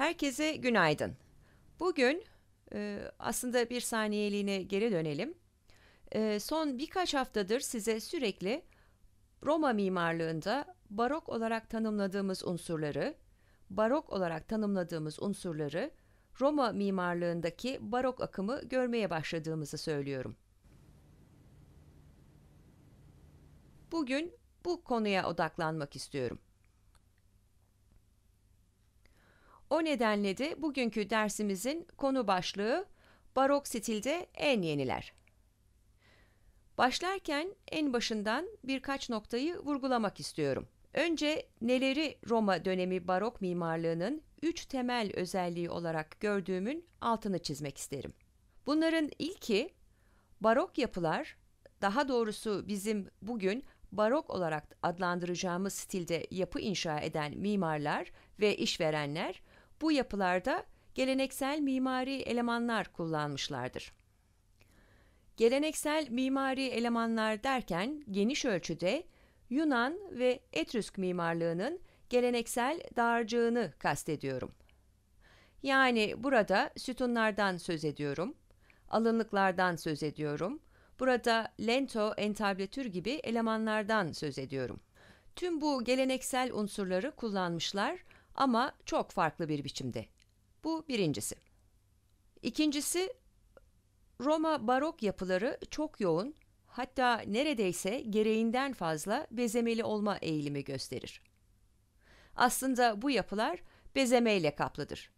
Herkese günaydın. Bugün e, aslında bir saniyeliğine geri dönelim. E, son birkaç haftadır size sürekli Roma mimarlığında barok olarak tanımladığımız unsurları, barok olarak tanımladığımız unsurları Roma mimarlığındaki barok akımı görmeye başladığımızı söylüyorum. Bugün bu konuya odaklanmak istiyorum. O nedenle de bugünkü dersimizin konu başlığı barok stilde en yeniler. Başlarken en başından birkaç noktayı vurgulamak istiyorum. Önce neleri Roma dönemi barok mimarlığının üç temel özelliği olarak gördüğümün altını çizmek isterim. Bunların ilki barok yapılar, daha doğrusu bizim bugün barok olarak adlandıracağımız stilde yapı inşa eden mimarlar ve işverenler bu yapılarda geleneksel mimari elemanlar kullanmışlardır. Geleneksel mimari elemanlar derken geniş ölçüde Yunan ve Etrüsk mimarlığının geleneksel dağarcığını kastediyorum. Yani burada sütunlardan söz ediyorum, alınlıklardan söz ediyorum, burada lento, entablatür gibi elemanlardan söz ediyorum. Tüm bu geleneksel unsurları kullanmışlar ama çok farklı bir biçimde. Bu birincisi. İkincisi Roma barok yapıları çok yoğun hatta neredeyse gereğinden fazla bezemeli olma eğilimi gösterir. Aslında bu yapılar bezemeyle kaplıdır.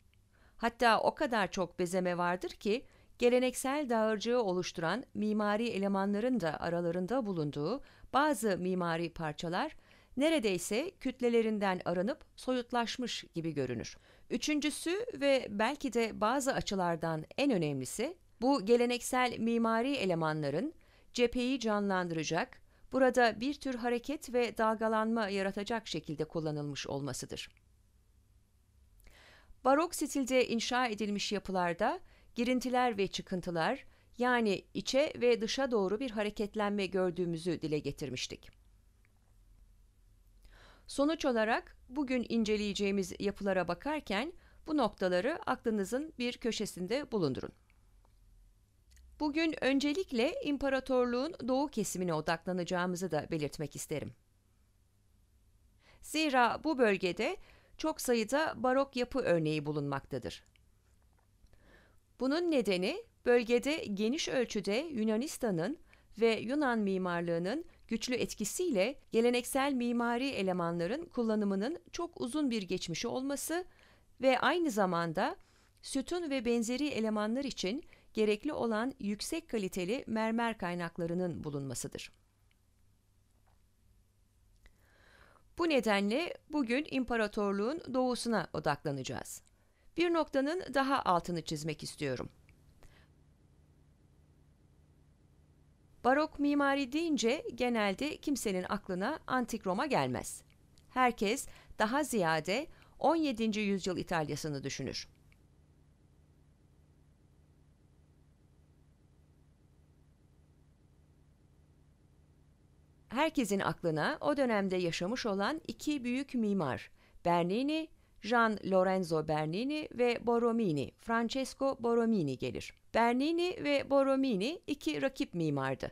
Hatta o kadar çok bezeme vardır ki geleneksel dağarcığı oluşturan mimari elemanların da aralarında bulunduğu bazı mimari parçalar neredeyse kütlelerinden aranıp soyutlaşmış gibi görünür. Üçüncüsü ve belki de bazı açılardan en önemlisi bu geleneksel mimari elemanların cepheyi canlandıracak, burada bir tür hareket ve dalgalanma yaratacak şekilde kullanılmış olmasıdır. Barok stilde inşa edilmiş yapılarda girintiler ve çıkıntılar yani içe ve dışa doğru bir hareketlenme gördüğümüzü dile getirmiştik. Sonuç olarak bugün inceleyeceğimiz yapılara bakarken bu noktaları aklınızın bir köşesinde bulundurun. Bugün öncelikle imparatorluğun doğu kesimine odaklanacağımızı da belirtmek isterim. Zira bu bölgede çok sayıda barok yapı örneği bulunmaktadır. Bunun nedeni bölgede geniş ölçüde Yunanistan'ın ve Yunan mimarlığının güçlü etkisiyle geleneksel mimari elemanların kullanımının çok uzun bir geçmişi olması ve aynı zamanda sütun ve benzeri elemanlar için gerekli olan yüksek kaliteli mermer kaynaklarının bulunmasıdır. Bu nedenle bugün imparatorluğun doğusuna odaklanacağız. Bir noktanın daha altını çizmek istiyorum. Barok mimari deyince genelde kimsenin aklına antik Roma gelmez. Herkes daha ziyade 17. yüzyıl İtalyasını düşünür. Herkesin aklına o dönemde yaşamış olan iki büyük mimar Bernini Gian Lorenzo Bernini ve Borromini, Francesco Borromini gelir. Bernini ve Borromini iki rakip mimardı.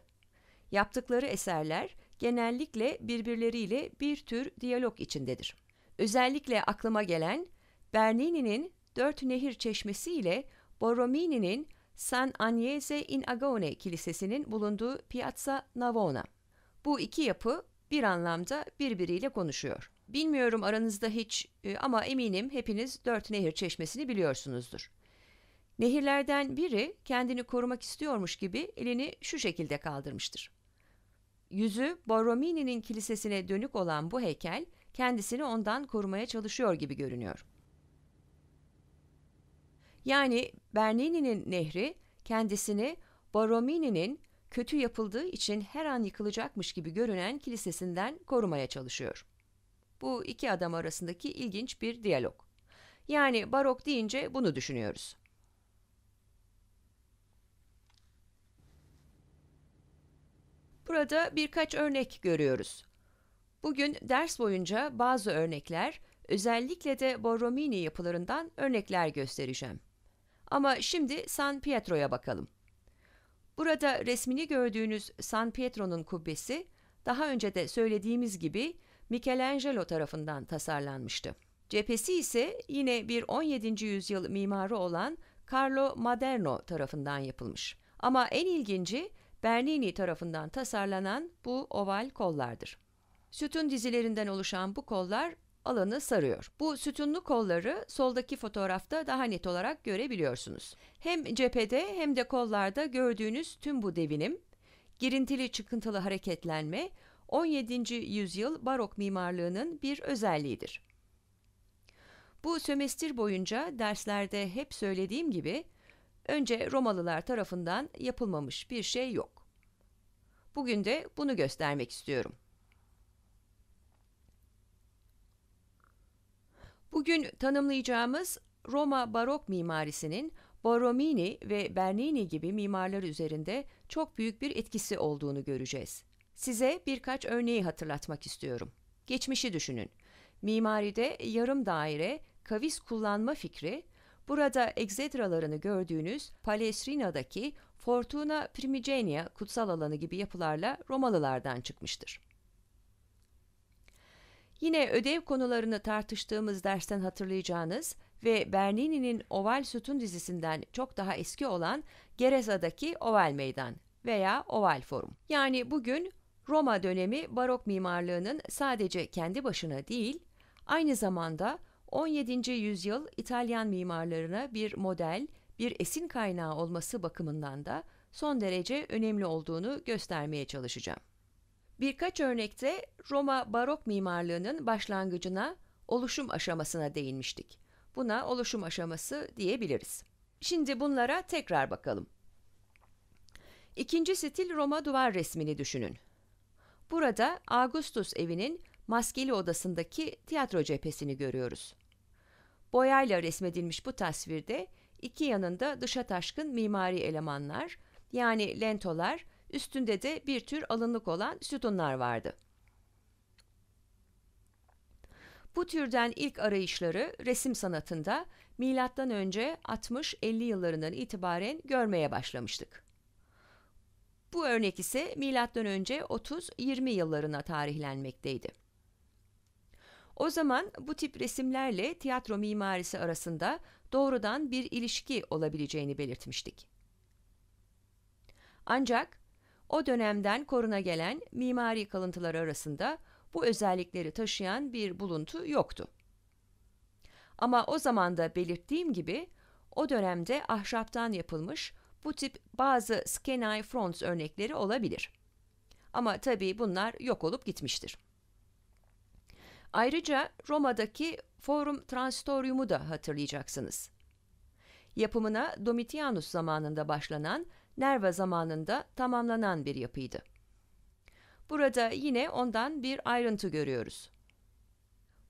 Yaptıkları eserler genellikle birbirleriyle bir tür diyalog içindedir. Özellikle aklıma gelen Bernini'nin Dört Nehir Çeşmesi ile Borromini'nin San Agnese in Agone Kilisesi'nin bulunduğu Piazza Navona. Bu iki yapı bir anlamda birbiriyle konuşuyor. Bilmiyorum aranızda hiç e, ama eminim hepiniz dört nehir çeşmesini biliyorsunuzdur. Nehirlerden biri kendini korumak istiyormuş gibi elini şu şekilde kaldırmıştır. Yüzü Borromini'nin kilisesine dönük olan bu heykel kendisini ondan korumaya çalışıyor gibi görünüyor. Yani Bernini'nin nehri kendisini Borromini'nin kötü yapıldığı için her an yıkılacakmış gibi görünen kilisesinden korumaya çalışıyor. Bu iki adam arasındaki ilginç bir diyalog. Yani barok deyince bunu düşünüyoruz. Burada birkaç örnek görüyoruz. Bugün ders boyunca bazı örnekler, özellikle de Borromini yapılarından örnekler göstereceğim. Ama şimdi San Pietro'ya bakalım. Burada resmini gördüğünüz San Pietro'nun kubbesi, daha önce de söylediğimiz gibi Michelangelo tarafından tasarlanmıştı. Cephesi ise yine bir 17. yüzyıl mimarı olan Carlo Maderno tarafından yapılmış. Ama en ilginci Bernini tarafından tasarlanan bu oval kollardır. Sütun dizilerinden oluşan bu kollar alanı sarıyor. Bu sütunlu kolları soldaki fotoğrafta daha net olarak görebiliyorsunuz. Hem cephede hem de kollarda gördüğünüz tüm bu devinim, girintili çıkıntılı hareketlenme 17. yüzyıl barok mimarlığının bir özelliğidir. Bu sömestr boyunca derslerde hep söylediğim gibi önce Romalılar tarafından yapılmamış bir şey yok. Bugün de bunu göstermek istiyorum. Bugün tanımlayacağımız Roma barok mimarisinin Borromini ve Bernini gibi mimarlar üzerinde çok büyük bir etkisi olduğunu göreceğiz. Size birkaç örneği hatırlatmak istiyorum. Geçmişi düşünün. Mimaride yarım daire, kavis kullanma fikri, burada egzedralarını gördüğünüz Palestrina'daki Fortuna Primigenia kutsal alanı gibi yapılarla Romalılardan çıkmıştır. Yine ödev konularını tartıştığımız dersten hatırlayacağınız ve Bernini'nin Oval Sütun dizisinden çok daha eski olan Gereza'daki Oval Meydan veya Oval Forum. Yani bugün Roma dönemi barok mimarlığının sadece kendi başına değil, aynı zamanda 17. yüzyıl İtalyan mimarlarına bir model, bir esin kaynağı olması bakımından da son derece önemli olduğunu göstermeye çalışacağım. Birkaç örnekte Roma barok mimarlığının başlangıcına, oluşum aşamasına değinmiştik. Buna oluşum aşaması diyebiliriz. Şimdi bunlara tekrar bakalım. İkinci stil Roma duvar resmini düşünün. Burada Augustus evinin maskeli odasındaki tiyatro cephesini görüyoruz. Boyayla resmedilmiş bu tasvirde iki yanında dışa taşkın mimari elemanlar yani lentolar üstünde de bir tür alınlık olan sütunlar vardı. Bu türden ilk arayışları resim sanatında M.Ö. 60-50 yıllarından itibaren görmeye başlamıştık. Bu örnek ise M.Ö. 30-20 yıllarına tarihlenmekteydi. O zaman bu tip resimlerle tiyatro mimarisi arasında doğrudan bir ilişki olabileceğini belirtmiştik. Ancak o dönemden koruna gelen mimari kalıntılar arasında bu özellikleri taşıyan bir buluntu yoktu. Ama o zaman da belirttiğim gibi o dönemde ahşaptan yapılmış bu tip bazı skenai fronts örnekleri olabilir. Ama tabii bunlar yok olup gitmiştir. Ayrıca Roma'daki Forum Transitorium'u da hatırlayacaksınız. Yapımına Domitianus zamanında başlanan, Nerva zamanında tamamlanan bir yapıydı. Burada yine ondan bir ayrıntı görüyoruz.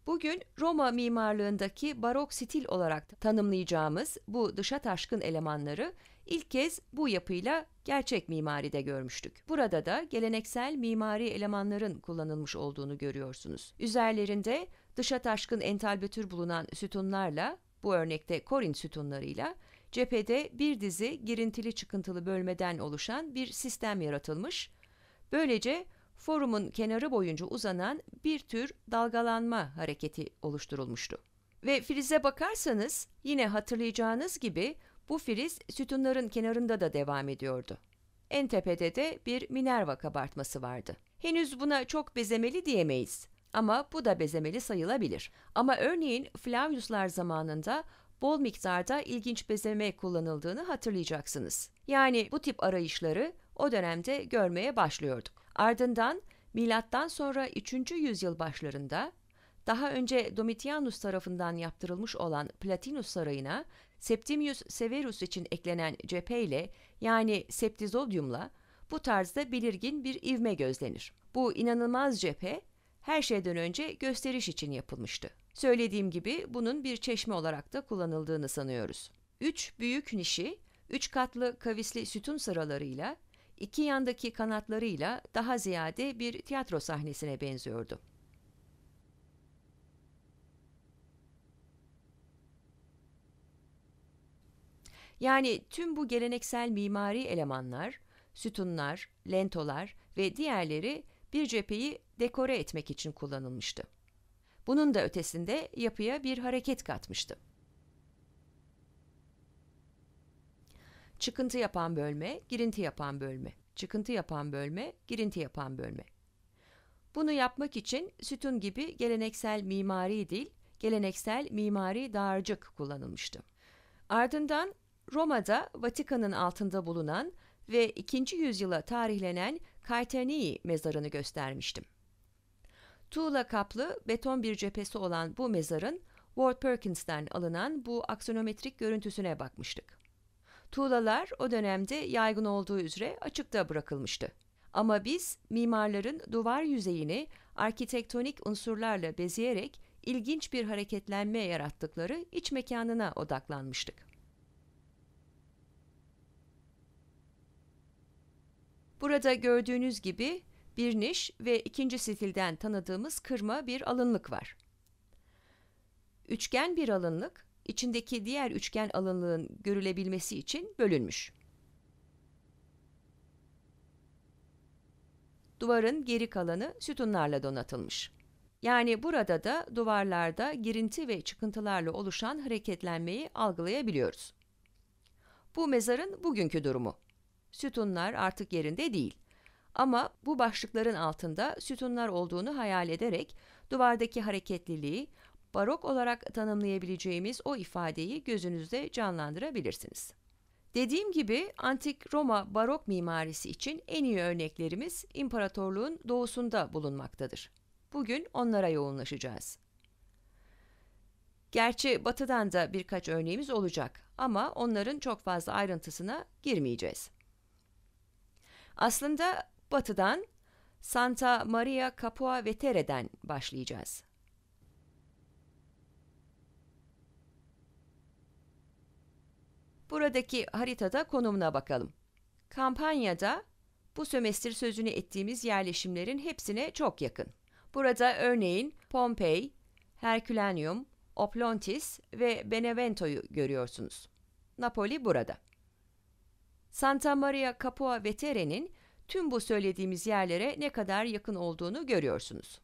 Bugün Roma mimarlığındaki barok stil olarak tanımlayacağımız bu dışa taşkın elemanları ilk kez bu yapıyla gerçek mimaride görmüştük. Burada da geleneksel mimari elemanların kullanılmış olduğunu görüyorsunuz. Üzerlerinde dışa taşkın entalbütür bulunan sütunlarla, bu örnekte korin sütunlarıyla, cephede bir dizi girintili çıkıntılı bölmeden oluşan bir sistem yaratılmış. Böylece forumun kenarı boyunca uzanan bir tür dalgalanma hareketi oluşturulmuştu. Ve frize bakarsanız yine hatırlayacağınız gibi bu filiz sütunların kenarında da devam ediyordu. En tepede de bir Minerva kabartması vardı. Henüz buna çok bezemeli diyemeyiz ama bu da bezemeli sayılabilir. Ama örneğin Flaviuslar zamanında bol miktarda ilginç bezeme kullanıldığını hatırlayacaksınız. Yani bu tip arayışları o dönemde görmeye başlıyorduk. Ardından milattan sonra 3. yüzyıl başlarında daha önce Domitianus tarafından yaptırılmış olan Platinus Sarayı'na Septimius Severus için eklenen ile yani septizodyumla bu tarzda belirgin bir ivme gözlenir. Bu inanılmaz cephe her şeyden önce gösteriş için yapılmıştı. Söylediğim gibi bunun bir çeşme olarak da kullanıldığını sanıyoruz. Üç büyük nişi, üç katlı kavisli sütun sıralarıyla, iki yandaki kanatlarıyla daha ziyade bir tiyatro sahnesine benziyordu. Yani tüm bu geleneksel mimari elemanlar, sütunlar, lentolar ve diğerleri bir cepheyi dekore etmek için kullanılmıştı. Bunun da ötesinde yapıya bir hareket katmıştı. Çıkıntı yapan bölme, girinti yapan bölme. Çıkıntı yapan bölme, girinti yapan bölme. Bunu yapmak için sütun gibi geleneksel mimari dil, geleneksel mimari dağarcık kullanılmıştı. Ardından Roma'da Vatikan'ın altında bulunan ve 2. yüzyıla tarihlenen Kaytanii mezarını göstermiştim. Tuğla kaplı beton bir cephesi olan bu mezarın Ward Perkins'ten alınan bu aksonometrik görüntüsüne bakmıştık. Tuğlalar o dönemde yaygın olduğu üzere açıkta bırakılmıştı. Ama biz mimarların duvar yüzeyini arkitektonik unsurlarla bezeyerek ilginç bir hareketlenme yarattıkları iç mekanına odaklanmıştık. Burada gördüğünüz gibi bir niş ve ikinci sifilden tanıdığımız kırma bir alınlık var. Üçgen bir alınlık, içindeki diğer üçgen alınlığın görülebilmesi için bölünmüş. Duvarın geri kalanı sütunlarla donatılmış. Yani burada da duvarlarda girinti ve çıkıntılarla oluşan hareketlenmeyi algılayabiliyoruz. Bu mezarın bugünkü durumu. Sütunlar artık yerinde değil. Ama bu başlıkların altında sütunlar olduğunu hayal ederek duvardaki hareketliliği, barok olarak tanımlayabileceğimiz o ifadeyi gözünüzde canlandırabilirsiniz. Dediğim gibi antik Roma barok mimarisi için en iyi örneklerimiz imparatorluğun doğusunda bulunmaktadır. Bugün onlara yoğunlaşacağız. Gerçi batıdan da birkaç örneğimiz olacak ama onların çok fazla ayrıntısına girmeyeceğiz. Aslında batıdan Santa Maria Capua Vetere'den başlayacağız. Buradaki haritada konumuna bakalım. Kampanyada bu sömestr sözünü ettiğimiz yerleşimlerin hepsine çok yakın. Burada örneğin Pompei, Herculaneum, Oplontis ve Benevento'yu görüyorsunuz. Napoli burada. Santa Maria Capua Vetere'nin tüm bu söylediğimiz yerlere ne kadar yakın olduğunu görüyorsunuz.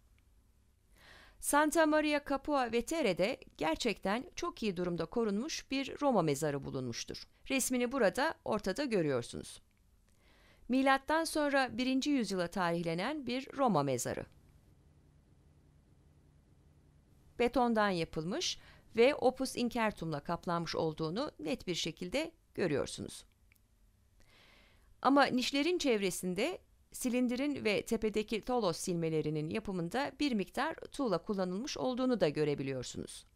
Santa Maria Capua Vetere'de gerçekten çok iyi durumda korunmuş bir Roma mezarı bulunmuştur. Resmini burada ortada görüyorsunuz. Milattan sonra 1. yüzyıla tarihlenen bir Roma mezarı. Betondan yapılmış ve opus incertumla kaplanmış olduğunu net bir şekilde görüyorsunuz. Ama nişlerin çevresinde silindirin ve tepedeki tolos silmelerinin yapımında bir miktar tuğla kullanılmış olduğunu da görebiliyorsunuz.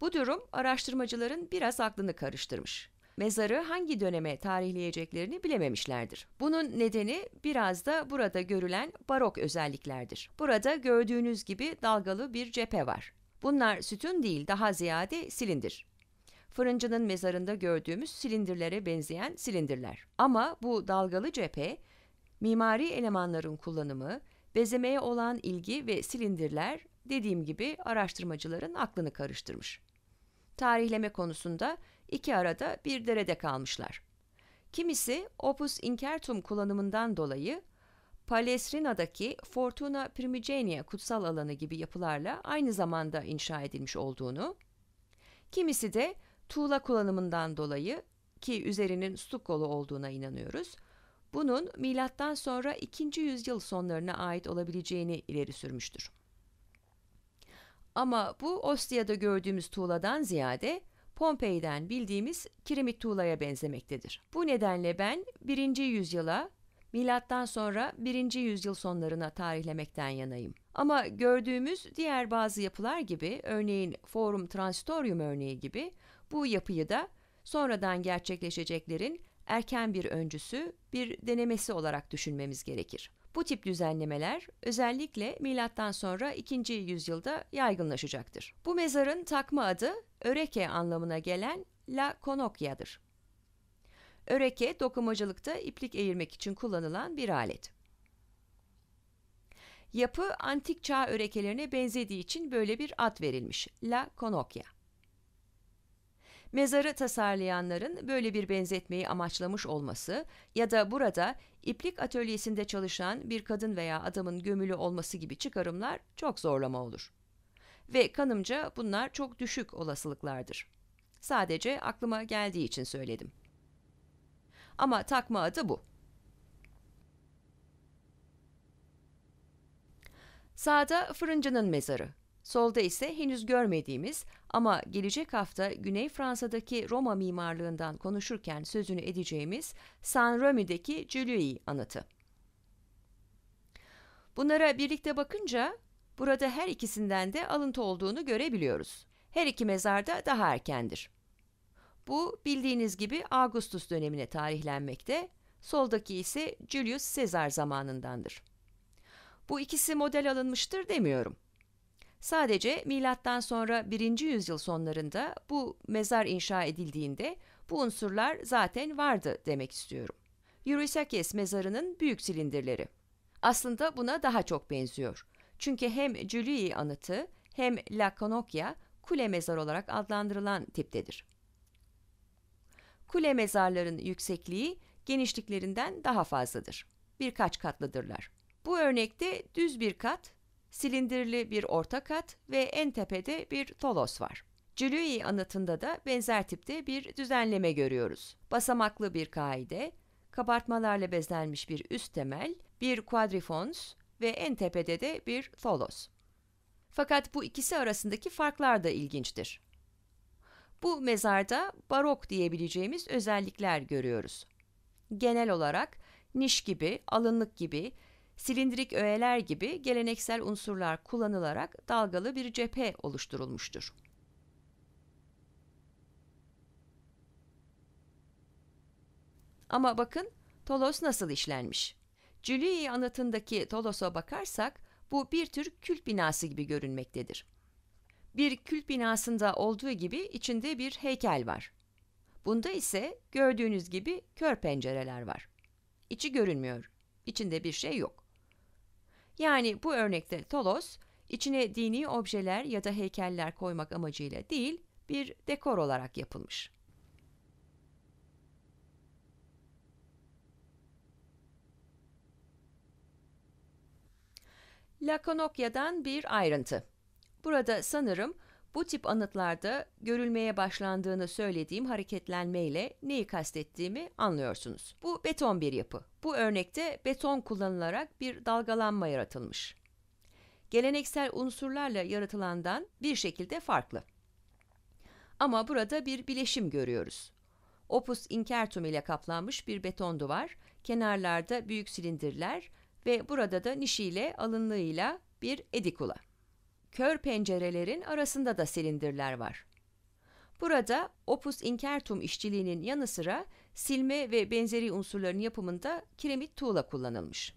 Bu durum araştırmacıların biraz aklını karıştırmış. Mezarı hangi döneme tarihleyeceklerini bilememişlerdir. Bunun nedeni biraz da burada görülen barok özelliklerdir. Burada gördüğünüz gibi dalgalı bir cephe var. Bunlar sütun değil daha ziyade silindir fırıncının mezarında gördüğümüz silindirlere benzeyen silindirler. Ama bu dalgalı cephe, mimari elemanların kullanımı, bezemeye olan ilgi ve silindirler dediğim gibi araştırmacıların aklını karıştırmış. Tarihleme konusunda iki arada bir derede kalmışlar. Kimisi Opus Incertum kullanımından dolayı Palestrina'daki Fortuna Primigenia kutsal alanı gibi yapılarla aynı zamanda inşa edilmiş olduğunu, kimisi de Tuğla kullanımından dolayı ki üzerinin stukolu olduğuna inanıyoruz. Bunun milattan sonra 2. yüzyıl sonlarına ait olabileceğini ileri sürmüştür. Ama bu Ostia'da gördüğümüz tuğladan ziyade Pompei'den bildiğimiz kiremit tuğlaya benzemektedir. Bu nedenle ben 1. yüzyıla milattan sonra 1. yüzyıl sonlarına tarihlemekten yanayım. Ama gördüğümüz diğer bazı yapılar gibi örneğin Forum Transitorium örneği gibi bu yapıyı da sonradan gerçekleşeceklerin erken bir öncüsü, bir denemesi olarak düşünmemiz gerekir. Bu tip düzenlemeler özellikle milattan sonra 2. yüzyılda yaygınlaşacaktır. Bu mezarın takma adı Öreke anlamına gelen La Konokya'dır. Öreke dokumacılıkta iplik eğirmek için kullanılan bir alet. Yapı antik çağ örekelerine benzediği için böyle bir ad verilmiş La Konokya. Mezarı tasarlayanların böyle bir benzetmeyi amaçlamış olması ya da burada iplik atölyesinde çalışan bir kadın veya adamın gömülü olması gibi çıkarımlar çok zorlama olur. Ve kanımca bunlar çok düşük olasılıklardır. Sadece aklıma geldiği için söyledim. Ama takma adı bu. Sağda fırıncının mezarı, Solda ise henüz görmediğimiz ama gelecek hafta Güney Fransa'daki Roma mimarlığından konuşurken sözünü edeceğimiz San Remi'deki Giulio anıtı. Bunlara birlikte bakınca burada her ikisinden de alıntı olduğunu görebiliyoruz. Her iki mezarda daha erkendir. Bu bildiğiniz gibi Augustus dönemine tarihlenmekte, soldaki ise Julius Caesar zamanındandır. Bu ikisi model alınmıştır demiyorum. Sadece milattan sonra 1. yüzyıl sonlarında bu mezar inşa edildiğinde bu unsurlar zaten vardı demek istiyorum. Eurysakes mezarının büyük silindirleri. Aslında buna daha çok benziyor. Çünkü hem Julii anıtı hem Lakonokya kule mezar olarak adlandırılan tiptedir. Kule mezarların yüksekliği genişliklerinden daha fazladır. Birkaç katlıdırlar. Bu örnekte düz bir kat silindirli bir orta kat ve en tepede bir tolos var. Cülüi anıtında da benzer tipte bir düzenleme görüyoruz. Basamaklı bir kaide, kabartmalarla bezlenmiş bir üst temel, bir kuadrifons ve en tepede de bir tholos. Fakat bu ikisi arasındaki farklar da ilginçtir. Bu mezarda barok diyebileceğimiz özellikler görüyoruz. Genel olarak niş gibi, alınlık gibi, silindirik öğeler gibi geleneksel unsurlar kullanılarak dalgalı bir cephe oluşturulmuştur. Ama bakın Tolos nasıl işlenmiş. Cülii anıtındaki Tolos'a bakarsak bu bir tür kült binası gibi görünmektedir. Bir kült binasında olduğu gibi içinde bir heykel var. Bunda ise gördüğünüz gibi kör pencereler var. İçi görünmüyor. içinde bir şey yok. Yani bu örnekte Tolos, içine dini objeler ya da heykeller koymak amacıyla değil, bir dekor olarak yapılmış. Lakonokya'dan bir ayrıntı. Burada sanırım bu tip anıtlarda görülmeye başlandığını söylediğim hareketlenmeyle neyi kastettiğimi anlıyorsunuz. Bu beton bir yapı. Bu örnekte beton kullanılarak bir dalgalanma yaratılmış. Geleneksel unsurlarla yaratılandan bir şekilde farklı. Ama burada bir bileşim görüyoruz. Opus incertum ile kaplanmış bir beton duvar, kenarlarda büyük silindirler ve burada da nişiyle alınlığıyla bir edikula kör pencerelerin arasında da silindirler var. Burada opus incertum işçiliğinin yanı sıra silme ve benzeri unsurların yapımında kiremit tuğla kullanılmış.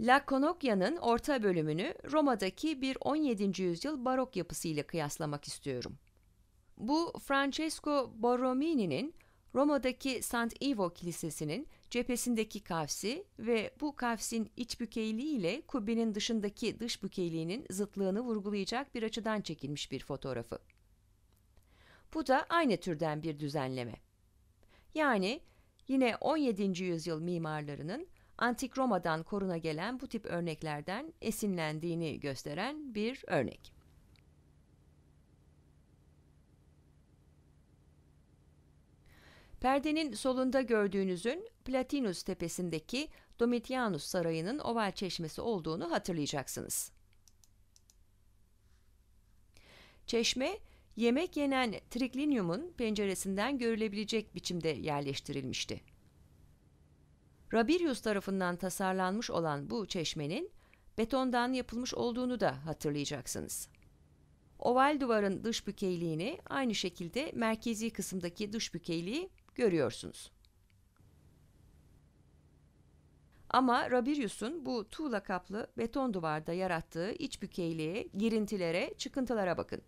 La Conoglia'nın orta bölümünü Roma'daki bir 17. yüzyıl barok yapısıyla kıyaslamak istiyorum. Bu Francesco Borromini'nin Roma'daki Sant'Ivo Kilisesi'nin cephesindeki kafsi ve bu kafsin iç bükeyliği ile kubbenin dışındaki dış bükeyliğinin zıtlığını vurgulayacak bir açıdan çekilmiş bir fotoğrafı. Bu da aynı türden bir düzenleme. Yani yine 17. yüzyıl mimarlarının antik Roma'dan koruna gelen bu tip örneklerden esinlendiğini gösteren bir örnek. Perdenin solunda gördüğünüzün Platinus tepesindeki Domitianus Sarayı'nın oval çeşmesi olduğunu hatırlayacaksınız. Çeşme, yemek yenen Triclinium'un penceresinden görülebilecek biçimde yerleştirilmişti. Rabirius tarafından tasarlanmış olan bu çeşmenin betondan yapılmış olduğunu da hatırlayacaksınız. Oval duvarın dış bükeyliğini aynı şekilde merkezi kısımdaki dış bükeyliği görüyorsunuz. Ama Rabirius'un bu tuğla kaplı beton duvarda yarattığı iç bükeyliğe, girintilere, çıkıntılara bakın.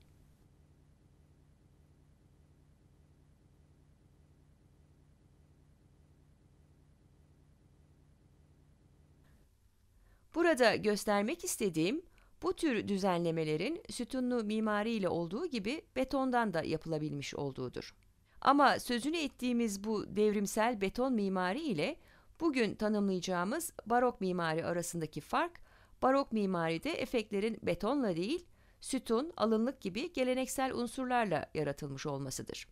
Burada göstermek istediğim bu tür düzenlemelerin sütunlu mimariyle olduğu gibi betondan da yapılabilmiş olduğudur. Ama sözünü ettiğimiz bu devrimsel beton mimari ile bugün tanımlayacağımız barok mimari arasındaki fark, barok mimaride efektlerin betonla değil, sütun, alınlık gibi geleneksel unsurlarla yaratılmış olmasıdır.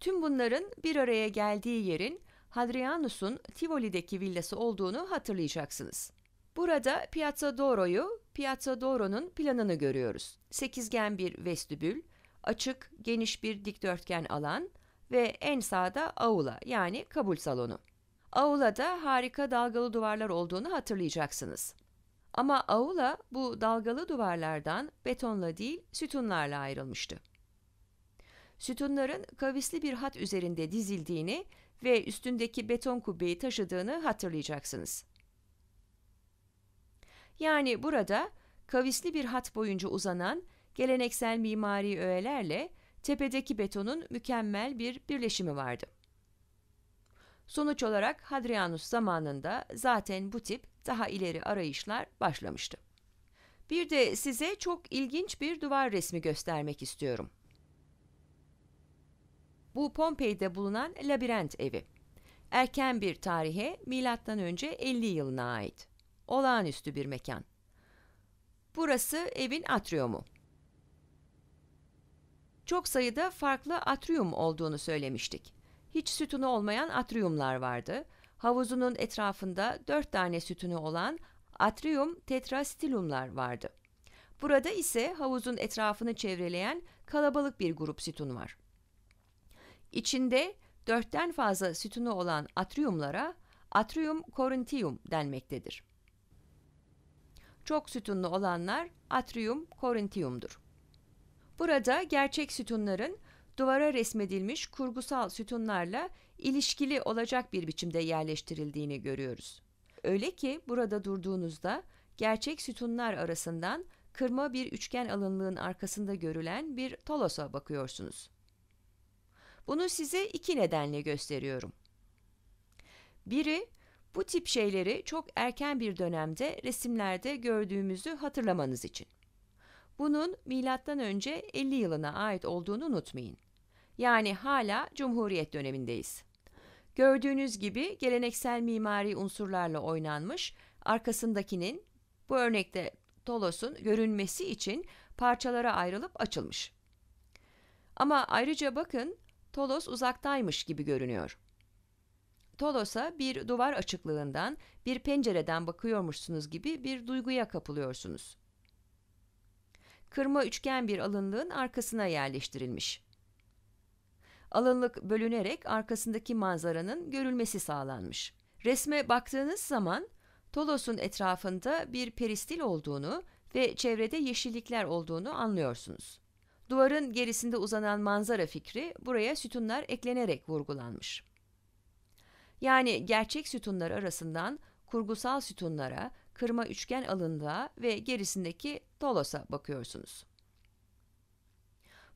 Tüm bunların bir araya geldiği yerin Hadrianus'un Tivoli'deki villası olduğunu hatırlayacaksınız. Burada Piazza Doro'yu, Piazza Doro'nun planını görüyoruz. Sekizgen bir vestibül, açık, geniş bir dikdörtgen alan, ve en sağda aula yani kabul salonu. Aula'da harika dalgalı duvarlar olduğunu hatırlayacaksınız. Ama aula bu dalgalı duvarlardan betonla değil sütunlarla ayrılmıştı. Sütunların kavisli bir hat üzerinde dizildiğini ve üstündeki beton kubbeyi taşıdığını hatırlayacaksınız. Yani burada kavisli bir hat boyunca uzanan geleneksel mimari öğelerle tepedeki betonun mükemmel bir birleşimi vardı. Sonuç olarak Hadrianus zamanında zaten bu tip daha ileri arayışlar başlamıştı. Bir de size çok ilginç bir duvar resmi göstermek istiyorum. Bu Pompei'de bulunan labirent evi. Erken bir tarihe M.Ö. 50 yılına ait. Olağanüstü bir mekan. Burası evin atriyumu çok sayıda farklı atrium olduğunu söylemiştik. Hiç sütunu olmayan atriumlar vardı. Havuzunun etrafında dört tane sütunu olan atrium tetrastilumlar vardı. Burada ise havuzun etrafını çevreleyen kalabalık bir grup sütun var. İçinde dörtten fazla sütunu olan atriumlara atrium corintium denmektedir. Çok sütunlu olanlar atrium corintium'dur. Burada gerçek sütunların duvara resmedilmiş kurgusal sütunlarla ilişkili olacak bir biçimde yerleştirildiğini görüyoruz. Öyle ki burada durduğunuzda gerçek sütunlar arasından kırma bir üçgen alınlığın arkasında görülen bir tolosa bakıyorsunuz. Bunu size iki nedenle gösteriyorum. Biri, bu tip şeyleri çok erken bir dönemde resimlerde gördüğümüzü hatırlamanız için. Bunun milattan önce 50 yılına ait olduğunu unutmayın. Yani hala Cumhuriyet dönemindeyiz. Gördüğünüz gibi geleneksel mimari unsurlarla oynanmış, arkasındakinin bu örnekte Tolos'un görünmesi için parçalara ayrılıp açılmış. Ama ayrıca bakın Tolos uzaktaymış gibi görünüyor. Tolos'a bir duvar açıklığından, bir pencereden bakıyormuşsunuz gibi bir duyguya kapılıyorsunuz kırma üçgen bir alınlığın arkasına yerleştirilmiş. Alınlık bölünerek arkasındaki manzaranın görülmesi sağlanmış. Resme baktığınız zaman Tolos'un etrafında bir peristil olduğunu ve çevrede yeşillikler olduğunu anlıyorsunuz. Duvarın gerisinde uzanan manzara fikri buraya sütunlar eklenerek vurgulanmış. Yani gerçek sütunlar arasından kurgusal sütunlara, kırma üçgen alındığa ve gerisindeki dolosa bakıyorsunuz.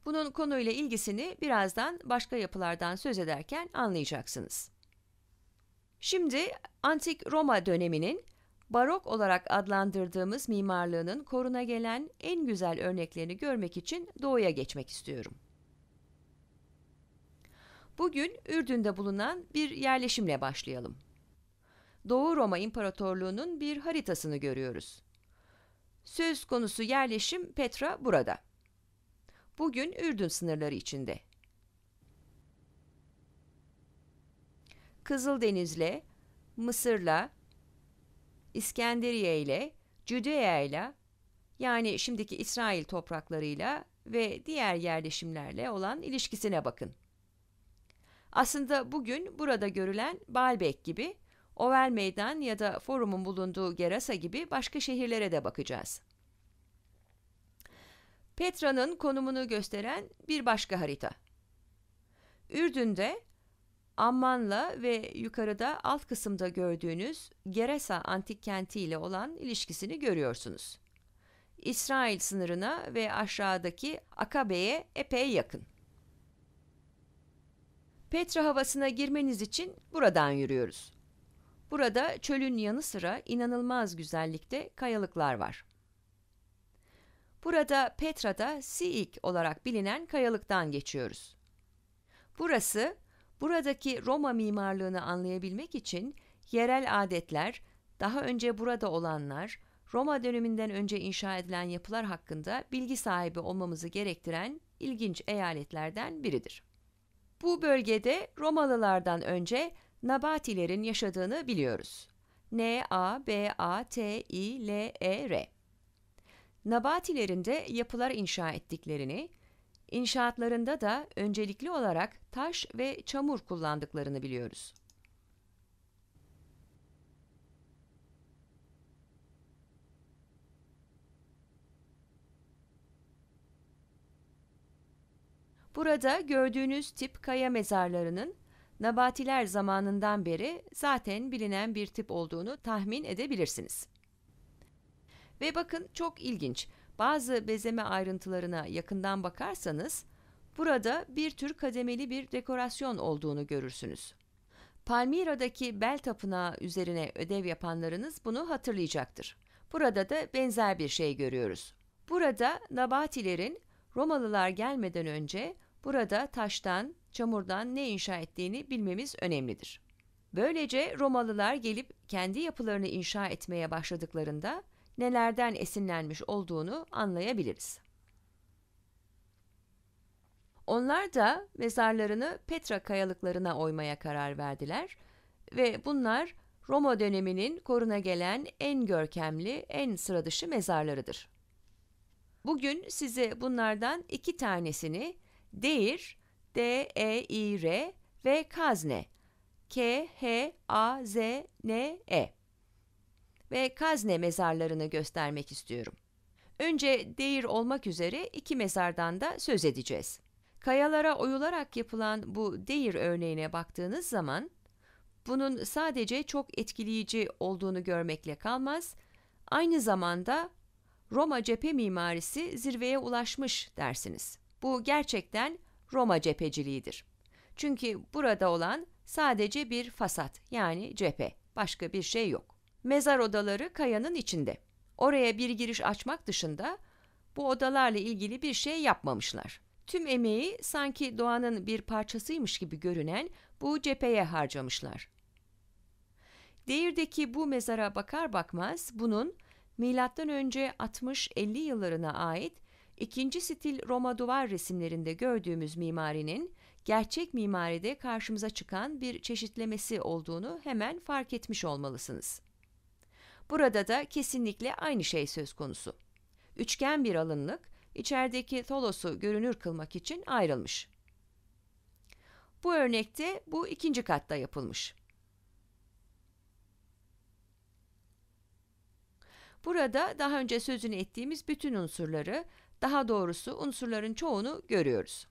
Bunun konuyla ilgisini birazdan başka yapılardan söz ederken anlayacaksınız. Şimdi antik Roma döneminin barok olarak adlandırdığımız mimarlığının koruna gelen en güzel örneklerini görmek için doğuya geçmek istiyorum. Bugün Ürdün'de bulunan bir yerleşimle başlayalım. Doğu Roma İmparatorluğu'nun bir haritasını görüyoruz. Söz konusu yerleşim Petra burada. Bugün Ürdün sınırları içinde. Kızıldeniz'le, Mısır'la, İskenderiye ile, Cüdea ile yani şimdiki İsrail topraklarıyla ve diğer yerleşimlerle olan ilişkisine bakın. Aslında bugün burada görülen Baalbek gibi Oval Meydan ya da forumun bulunduğu Gerasa gibi başka şehirlere de bakacağız. Petra'nın konumunu gösteren bir başka harita. Ürdün'de Amman'la ve yukarıda alt kısımda gördüğünüz Geresa antik kenti ile olan ilişkisini görüyorsunuz. İsrail sınırına ve aşağıdaki Akabe'ye epey yakın. Petra havasına girmeniz için buradan yürüyoruz. Burada çölün yanı sıra inanılmaz güzellikte kayalıklar var. Burada Petra'da Siik olarak bilinen kayalıktan geçiyoruz. Burası, buradaki Roma mimarlığını anlayabilmek için yerel adetler, daha önce burada olanlar, Roma döneminden önce inşa edilen yapılar hakkında bilgi sahibi olmamızı gerektiren ilginç eyaletlerden biridir. Bu bölgede Romalılardan önce Nabatilerin yaşadığını biliyoruz. N A B A T I L E R. Nabatilerinde yapılar inşa ettiklerini, inşaatlarında da öncelikli olarak taş ve çamur kullandıklarını biliyoruz. Burada gördüğünüz tip kaya mezarlarının Nabatiler zamanından beri zaten bilinen bir tip olduğunu tahmin edebilirsiniz. Ve bakın çok ilginç. Bazı bezeme ayrıntılarına yakından bakarsanız burada bir tür kademeli bir dekorasyon olduğunu görürsünüz. Palmira'daki Bel Tapınağı üzerine ödev yapanlarınız bunu hatırlayacaktır. Burada da benzer bir şey görüyoruz. Burada Nabatilerin Romalılar gelmeden önce Burada taştan, çamurdan ne inşa ettiğini bilmemiz önemlidir. Böylece Romalılar gelip kendi yapılarını inşa etmeye başladıklarında nelerden esinlenmiş olduğunu anlayabiliriz. Onlar da mezarlarını Petra kayalıklarına oymaya karar verdiler ve bunlar Roma döneminin koruna gelen en görkemli, en sıradışı mezarlarıdır. Bugün size bunlardan iki tanesini Deir, d e i r ve kazne, K-H-A-Z-N-E ve kazne mezarlarını göstermek istiyorum. Önce Deir olmak üzere iki mezardan da söz edeceğiz. Kayalara oyularak yapılan bu Deir örneğine baktığınız zaman, bunun sadece çok etkileyici olduğunu görmekle kalmaz, aynı zamanda Roma cephe mimarisi zirveye ulaşmış dersiniz. Bu gerçekten Roma cepheciliğidir. Çünkü burada olan sadece bir fasat yani cephe, başka bir şey yok. Mezar odaları kayanın içinde. Oraya bir giriş açmak dışında bu odalarla ilgili bir şey yapmamışlar. Tüm emeği sanki doğanın bir parçasıymış gibi görünen bu cepheye harcamışlar. Deir'deki bu mezara bakar bakmaz bunun M.Ö. 60-50 yıllarına ait İkinci stil Roma duvar resimlerinde gördüğümüz mimarinin gerçek mimaride karşımıza çıkan bir çeşitlemesi olduğunu hemen fark etmiş olmalısınız. Burada da kesinlikle aynı şey söz konusu. Üçgen bir alınlık, içerideki tolosu görünür kılmak için ayrılmış. Bu örnekte bu ikinci katta yapılmış. Burada daha önce sözünü ettiğimiz bütün unsurları daha doğrusu unsurların çoğunu görüyoruz.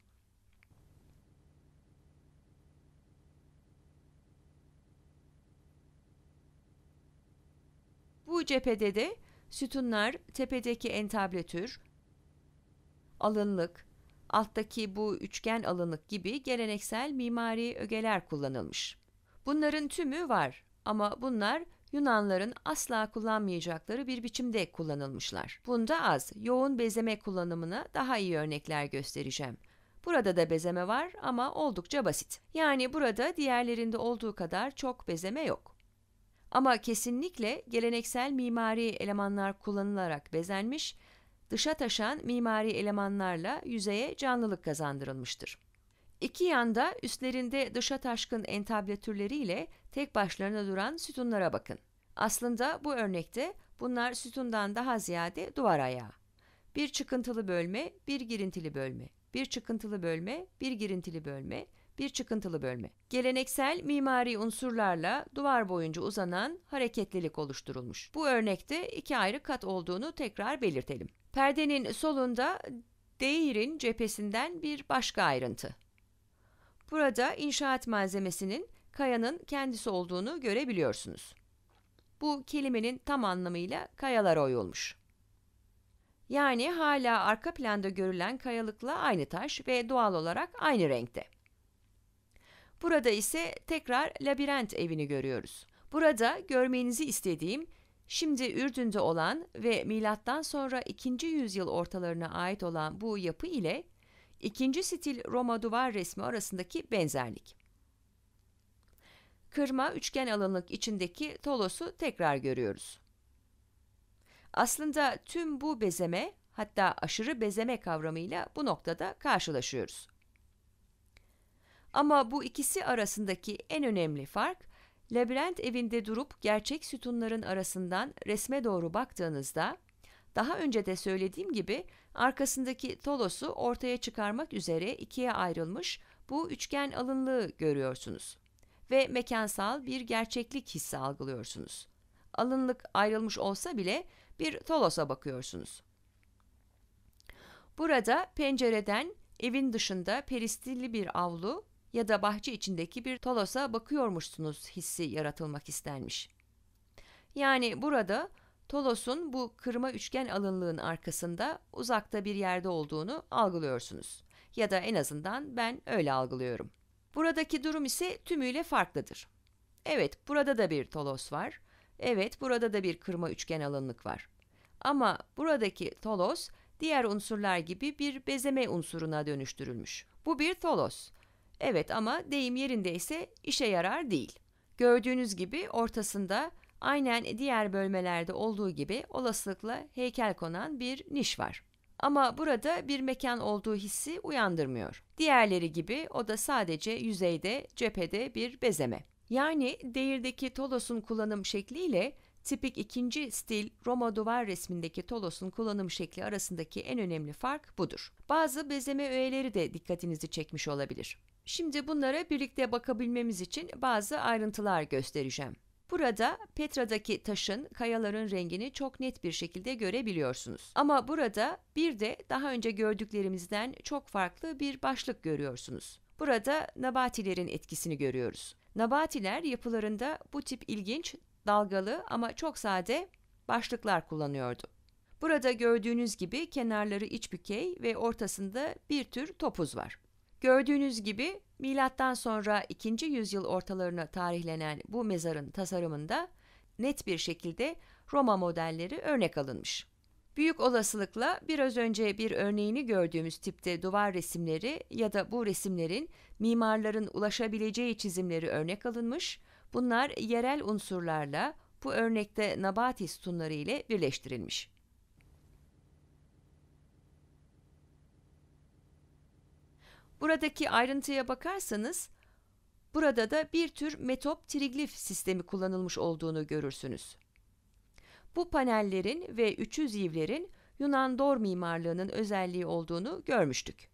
Bu cephede de sütunlar tepedeki entabletür, alınlık, alttaki bu üçgen alınlık gibi geleneksel mimari ögeler kullanılmış. Bunların tümü var ama bunlar Yunanların asla kullanmayacakları bir biçimde kullanılmışlar. Bunda az, yoğun bezeme kullanımını daha iyi örnekler göstereceğim. Burada da bezeme var ama oldukça basit. Yani burada diğerlerinde olduğu kadar çok bezeme yok. Ama kesinlikle geleneksel mimari elemanlar kullanılarak bezenmiş, dışa taşan mimari elemanlarla yüzeye canlılık kazandırılmıştır. İki yanda üstlerinde dışa taşkın entablatürleriyle tek başlarına duran sütunlara bakın. Aslında bu örnekte bunlar sütundan daha ziyade duvar ayağı. Bir çıkıntılı bölme, bir girintili bölme, bir çıkıntılı bölme, bir girintili bölme, bir çıkıntılı bölme. Geleneksel mimari unsurlarla duvar boyunca uzanan hareketlilik oluşturulmuş. Bu örnekte iki ayrı kat olduğunu tekrar belirtelim. Perdenin solunda değirin cephesinden bir başka ayrıntı. Burada inşaat malzemesinin kayanın kendisi olduğunu görebiliyorsunuz. Bu kelimenin tam anlamıyla kayalar oyulmuş. Yani hala arka planda görülen kayalıkla aynı taş ve doğal olarak aynı renkte. Burada ise tekrar labirent evini görüyoruz. Burada görmenizi istediğim Şimdi Ürdün'de olan ve milattan sonra 2. yüzyıl ortalarına ait olan bu yapı ile İkinci stil Roma duvar resmi arasındaki benzerlik. Kırma üçgen alınlık içindeki tolosu tekrar görüyoruz. Aslında tüm bu bezeme hatta aşırı bezeme kavramıyla bu noktada karşılaşıyoruz. Ama bu ikisi arasındaki en önemli fark, labirent evinde durup gerçek sütunların arasından resme doğru baktığınızda, daha önce de söylediğim gibi Arkasındaki tolosu ortaya çıkarmak üzere ikiye ayrılmış bu üçgen alınlığı görüyorsunuz ve mekansal bir gerçeklik hissi algılıyorsunuz. Alınlık ayrılmış olsa bile bir tolosa bakıyorsunuz. Burada pencereden evin dışında peristilli bir avlu ya da bahçe içindeki bir tolosa bakıyormuşsunuz hissi yaratılmak istenmiş. Yani burada Tolos'un bu kırma üçgen alınlığın arkasında uzakta bir yerde olduğunu algılıyorsunuz. Ya da en azından ben öyle algılıyorum. Buradaki durum ise tümüyle farklıdır. Evet, burada da bir Tolos var. Evet, burada da bir kırma üçgen alınlık var. Ama buradaki Tolos diğer unsurlar gibi bir bezeme unsuruna dönüştürülmüş. Bu bir Tolos. Evet ama deyim yerindeyse işe yarar değil. Gördüğünüz gibi ortasında Aynen diğer bölmelerde olduğu gibi olasılıkla heykel konan bir niş var. Ama burada bir mekan olduğu hissi uyandırmıyor. Diğerleri gibi o da sadece yüzeyde, cephede bir bezeme. Yani değirdeki Tolos'un kullanım şekliyle tipik ikinci stil Roma duvar resmindeki Tolos'un kullanım şekli arasındaki en önemli fark budur. Bazı bezeme öğeleri de dikkatinizi çekmiş olabilir. Şimdi bunlara birlikte bakabilmemiz için bazı ayrıntılar göstereceğim. Burada Petra'daki taşın, kayaların rengini çok net bir şekilde görebiliyorsunuz. Ama burada bir de daha önce gördüklerimizden çok farklı bir başlık görüyorsunuz. Burada Nabatilerin etkisini görüyoruz. Nabatiler yapılarında bu tip ilginç, dalgalı ama çok sade başlıklar kullanıyordu. Burada gördüğünüz gibi kenarları iç bükey ve ortasında bir tür topuz var. Gördüğünüz gibi milattan sonra 2. yüzyıl ortalarına tarihlenen bu mezarın tasarımında net bir şekilde Roma modelleri örnek alınmış. Büyük olasılıkla biraz önce bir örneğini gördüğümüz tipte duvar resimleri ya da bu resimlerin mimarların ulaşabileceği çizimleri örnek alınmış. Bunlar yerel unsurlarla bu örnekte Nabati sütunları ile birleştirilmiş. Buradaki ayrıntıya bakarsanız burada da bir tür metop triglif sistemi kullanılmış olduğunu görürsünüz. Bu panellerin ve üçüz yivlerin Yunan dor mimarlığının özelliği olduğunu görmüştük.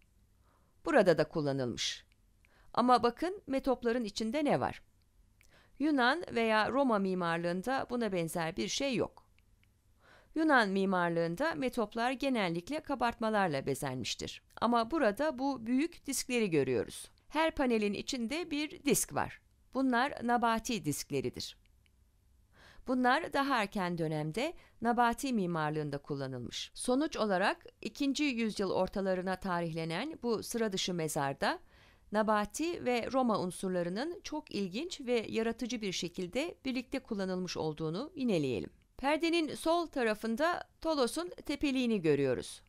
Burada da kullanılmış. Ama bakın metopların içinde ne var? Yunan veya Roma mimarlığında buna benzer bir şey yok. Yunan mimarlığında metoplar genellikle kabartmalarla bezenmiştir. Ama burada bu büyük diskleri görüyoruz. Her panelin içinde bir disk var. Bunlar Nabati diskleridir. Bunlar daha erken dönemde Nabati mimarlığında kullanılmış. Sonuç olarak 2. yüzyıl ortalarına tarihlenen bu sıra dışı mezarda Nabati ve Roma unsurlarının çok ilginç ve yaratıcı bir şekilde birlikte kullanılmış olduğunu ineleyelim. Perdenin sol tarafında Tolos'un tepeliğini görüyoruz.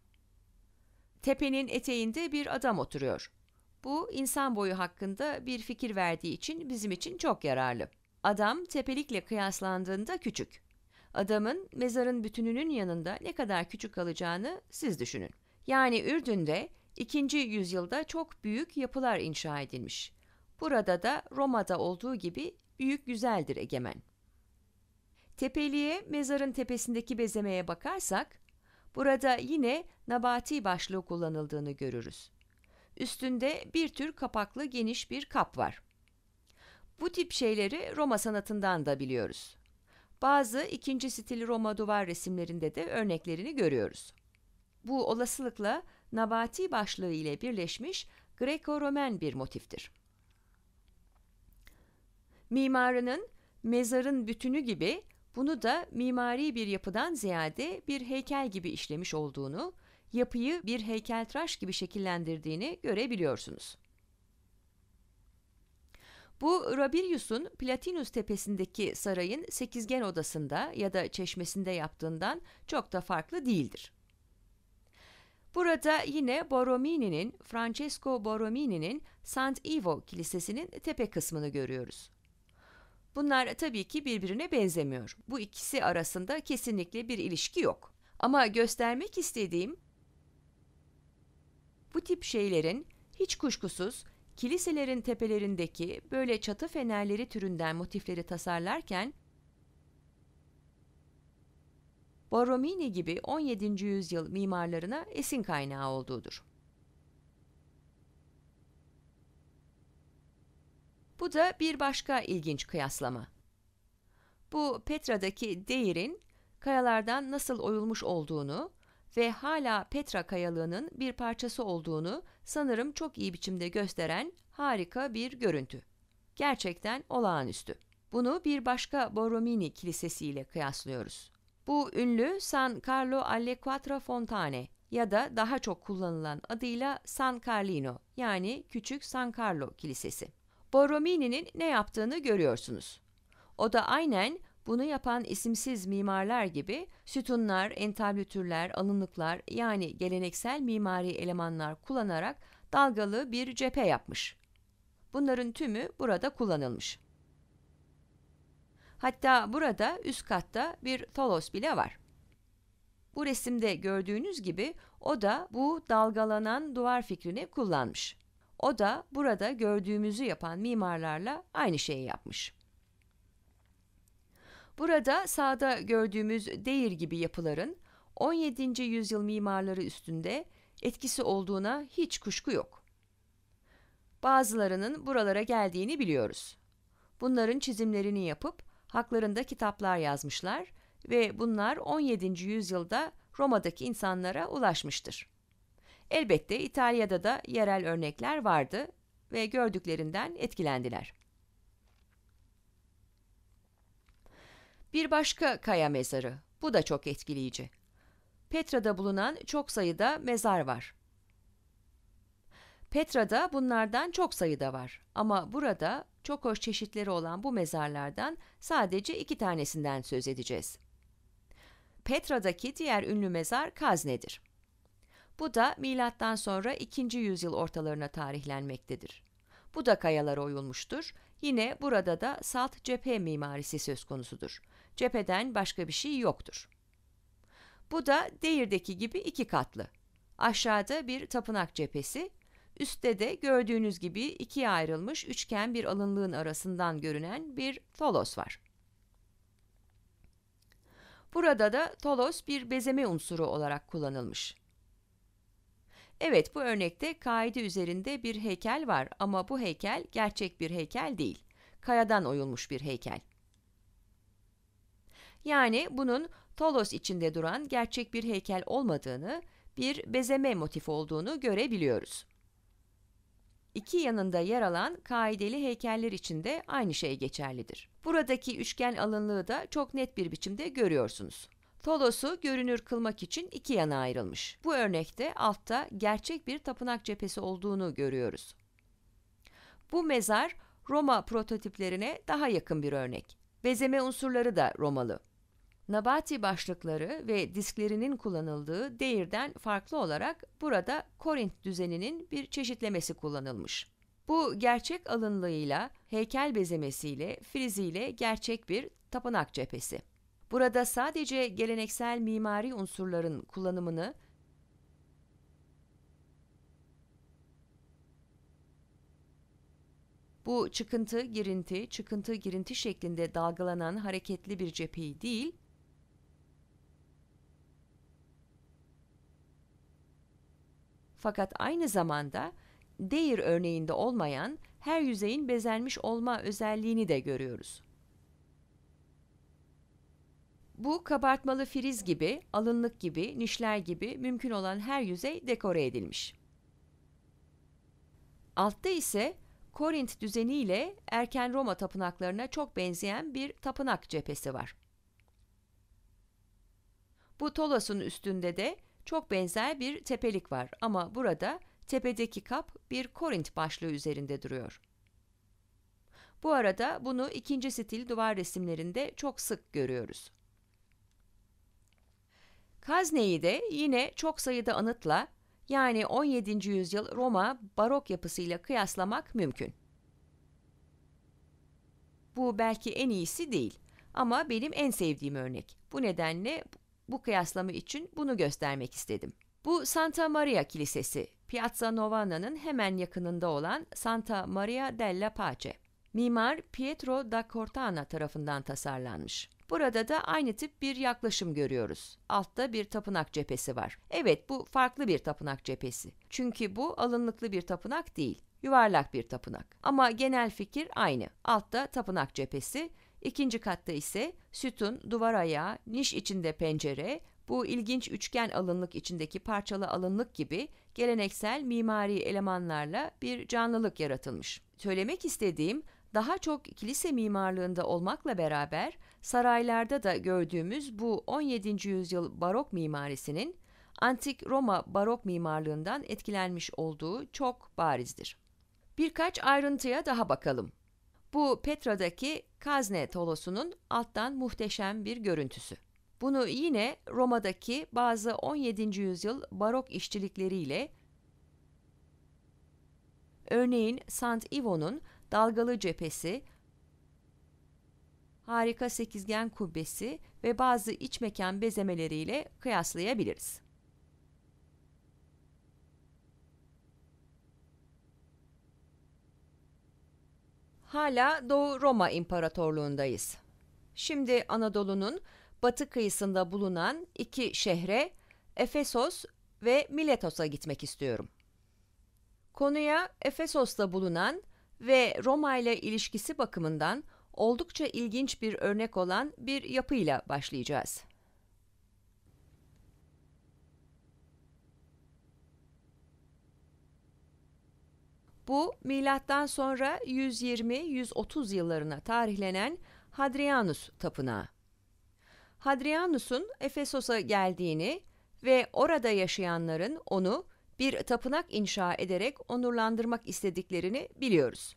Tepenin eteğinde bir adam oturuyor. Bu insan boyu hakkında bir fikir verdiği için bizim için çok yararlı. Adam tepelikle kıyaslandığında küçük. Adamın mezarın bütününün yanında ne kadar küçük kalacağını siz düşünün. Yani Ürdün'de 2. yüzyılda çok büyük yapılar inşa edilmiş. Burada da Roma'da olduğu gibi büyük güzeldir egemen. Tepeliğe mezarın tepesindeki bezemeye bakarsak, burada yine nabati başlığı kullanıldığını görürüz. Üstünde bir tür kapaklı geniş bir kap var. Bu tip şeyleri Roma sanatından da biliyoruz. Bazı ikinci stil Roma duvar resimlerinde de örneklerini görüyoruz. Bu olasılıkla nabati başlığı ile birleşmiş Greko-Romen bir motiftir. Mimarının mezarın bütünü gibi bunu da mimari bir yapıdan ziyade bir heykel gibi işlemiş olduğunu, yapıyı bir heykeltıraş gibi şekillendirdiğini görebiliyorsunuz. Bu Rabirius'un Platinus tepesindeki sarayın sekizgen odasında ya da çeşmesinde yaptığından çok da farklı değildir. Burada yine Borromini'nin, Francesco Borromini'nin Sant Ivo Kilisesi'nin tepe kısmını görüyoruz. Bunlar tabii ki birbirine benzemiyor. Bu ikisi arasında kesinlikle bir ilişki yok. Ama göstermek istediğim bu tip şeylerin hiç kuşkusuz kiliselerin tepelerindeki böyle çatı fenerleri türünden motifleri tasarlarken Borromini gibi 17. yüzyıl mimarlarına esin kaynağı olduğudur. Bu da bir başka ilginç kıyaslama. Bu Petra'daki değirin kayalardan nasıl oyulmuş olduğunu ve hala Petra kayalığının bir parçası olduğunu sanırım çok iyi biçimde gösteren harika bir görüntü. Gerçekten olağanüstü. Bunu bir başka Borromini Kilisesi ile kıyaslıyoruz. Bu ünlü San Carlo alle Quattro Fontane ya da daha çok kullanılan adıyla San Carlino yani Küçük San Carlo Kilisesi. Borromini'nin ne yaptığını görüyorsunuz. O da aynen bunu yapan isimsiz mimarlar gibi sütunlar, entablütürler, alınlıklar yani geleneksel mimari elemanlar kullanarak dalgalı bir cephe yapmış. Bunların tümü burada kullanılmış. Hatta burada üst katta bir tholos bile var. Bu resimde gördüğünüz gibi o da bu dalgalanan duvar fikrini kullanmış. O da burada gördüğümüzü yapan mimarlarla aynı şeyi yapmış. Burada sağda gördüğümüz değir gibi yapıların 17. yüzyıl mimarları üstünde etkisi olduğuna hiç kuşku yok. Bazılarının buralara geldiğini biliyoruz. Bunların çizimlerini yapıp haklarında kitaplar yazmışlar ve bunlar 17. yüzyılda Roma'daki insanlara ulaşmıştır. Elbette İtalya'da da yerel örnekler vardı ve gördüklerinden etkilendiler. Bir başka kaya mezarı. Bu da çok etkileyici. Petra'da bulunan çok sayıda mezar var. Petra'da bunlardan çok sayıda var ama burada çok hoş çeşitleri olan bu mezarlardan sadece iki tanesinden söz edeceğiz. Petra'daki diğer ünlü mezar Kazne'dir. Bu da milattan sonra 2. yüzyıl ortalarına tarihlenmektedir. Bu da kayalara oyulmuştur. Yine burada da salt cephe mimarisi söz konusudur. Cepheden başka bir şey yoktur. Bu da Deir'deki gibi iki katlı. Aşağıda bir tapınak cephesi, üstte de gördüğünüz gibi ikiye ayrılmış üçgen bir alınlığın arasından görünen bir tolos var. Burada da tolos bir bezeme unsuru olarak kullanılmış. Evet bu örnekte kaide üzerinde bir heykel var ama bu heykel gerçek bir heykel değil. Kayadan oyulmuş bir heykel. Yani bunun Tolos içinde duran gerçek bir heykel olmadığını, bir bezeme motif olduğunu görebiliyoruz. İki yanında yer alan kaideli heykeller için de aynı şey geçerlidir. Buradaki üçgen alınlığı da çok net bir biçimde görüyorsunuz. Tolos'u görünür kılmak için iki yana ayrılmış. Bu örnekte altta gerçek bir tapınak cephesi olduğunu görüyoruz. Bu mezar Roma prototiplerine daha yakın bir örnek. Bezeme unsurları da Romalı. Nabati başlıkları ve disklerinin kullanıldığı değirden farklı olarak burada Korint düzeninin bir çeşitlemesi kullanılmış. Bu gerçek alınlığıyla, heykel bezemesiyle, friziyle gerçek bir tapınak cephesi. Burada sadece geleneksel mimari unsurların kullanımını Bu çıkıntı, girinti, çıkıntı, girinti şeklinde dalgalanan hareketli bir cepheyi değil, fakat aynı zamanda Deir örneğinde olmayan her yüzeyin bezenmiş olma özelliğini de görüyoruz. Bu kabartmalı firiz gibi, alınlık gibi, nişler gibi mümkün olan her yüzey dekore edilmiş. Altta ise Korint düzeniyle erken Roma tapınaklarına çok benzeyen bir tapınak cephesi var. Bu Tolas'ın üstünde de çok benzer bir tepelik var ama burada tepedeki kap bir Korint başlığı üzerinde duruyor. Bu arada bunu ikinci stil duvar resimlerinde çok sık görüyoruz. Kazne'yi de yine çok sayıda anıtla yani 17. yüzyıl Roma barok yapısıyla kıyaslamak mümkün. Bu belki en iyisi değil ama benim en sevdiğim örnek. Bu nedenle bu kıyaslama için bunu göstermek istedim. Bu Santa Maria Kilisesi, Piazza Novana'nın hemen yakınında olan Santa Maria della Pace. Mimar Pietro da Cortana tarafından tasarlanmış. Burada da aynı tip bir yaklaşım görüyoruz. Altta bir tapınak cephesi var. Evet bu farklı bir tapınak cephesi. Çünkü bu alınlıklı bir tapınak değil. Yuvarlak bir tapınak. Ama genel fikir aynı. Altta tapınak cephesi, ikinci katta ise sütun, duvar ayağı, niş içinde pencere, bu ilginç üçgen alınlık içindeki parçalı alınlık gibi geleneksel mimari elemanlarla bir canlılık yaratılmış. Söylemek istediğim daha çok kilise mimarlığında olmakla beraber saraylarda da gördüğümüz bu 17. yüzyıl barok mimarisinin antik Roma barok mimarlığından etkilenmiş olduğu çok barizdir. Birkaç ayrıntıya daha bakalım. Bu Petra'daki Kazne tolosunun alttan muhteşem bir görüntüsü. Bunu yine Roma'daki bazı 17. yüzyıl barok işçilikleriyle örneğin Sant Ivo'nun dalgalı cephesi, harika sekizgen kubbesi ve bazı iç mekan bezemeleriyle kıyaslayabiliriz. Hala Doğu Roma İmparatorluğundayız. Şimdi Anadolu'nun batı kıyısında bulunan iki şehre Efesos ve Miletos'a gitmek istiyorum. Konuya Efesos'ta bulunan ve Roma ile ilişkisi bakımından oldukça ilginç bir örnek olan bir yapıyla başlayacağız. Bu milattan sonra 120-130 yıllarına tarihlenen Hadrianus Tapınağı. Hadrianus'un Efesos'a geldiğini ve orada yaşayanların onu bir tapınak inşa ederek onurlandırmak istediklerini biliyoruz.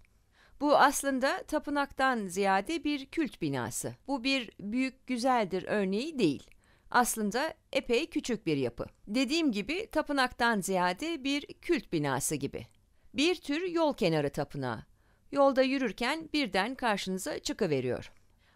Bu aslında tapınaktan ziyade bir kült binası. Bu bir büyük güzeldir örneği değil. Aslında epey küçük bir yapı. Dediğim gibi tapınaktan ziyade bir kült binası gibi. Bir tür yol kenarı tapınağı. Yolda yürürken birden karşınıza çıkıveriyor.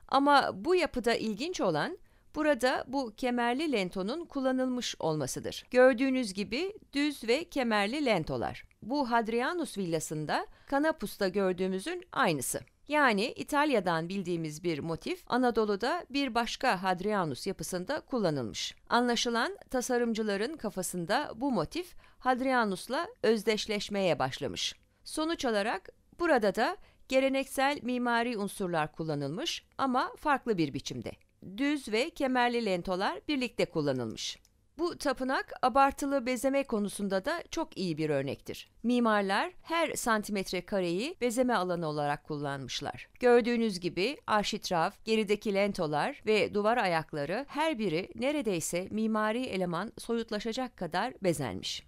Ama bu yapıda ilginç olan Burada bu kemerli lentonun kullanılmış olmasıdır. Gördüğünüz gibi düz ve kemerli lentolar. Bu Hadrianus villasında Kanapus'ta gördüğümüzün aynısı. Yani İtalya'dan bildiğimiz bir motif Anadolu'da bir başka Hadrianus yapısında kullanılmış. Anlaşılan tasarımcıların kafasında bu motif Hadrianus'la özdeşleşmeye başlamış. Sonuç olarak burada da geleneksel mimari unsurlar kullanılmış ama farklı bir biçimde. Düz ve kemerli lentolar birlikte kullanılmış. Bu tapınak abartılı bezeme konusunda da çok iyi bir örnektir. Mimarlar her santimetre kareyi bezeme alanı olarak kullanmışlar. Gördüğünüz gibi arşitrav, gerideki lentolar ve duvar ayakları her biri neredeyse mimari eleman soyutlaşacak kadar bezenmiş.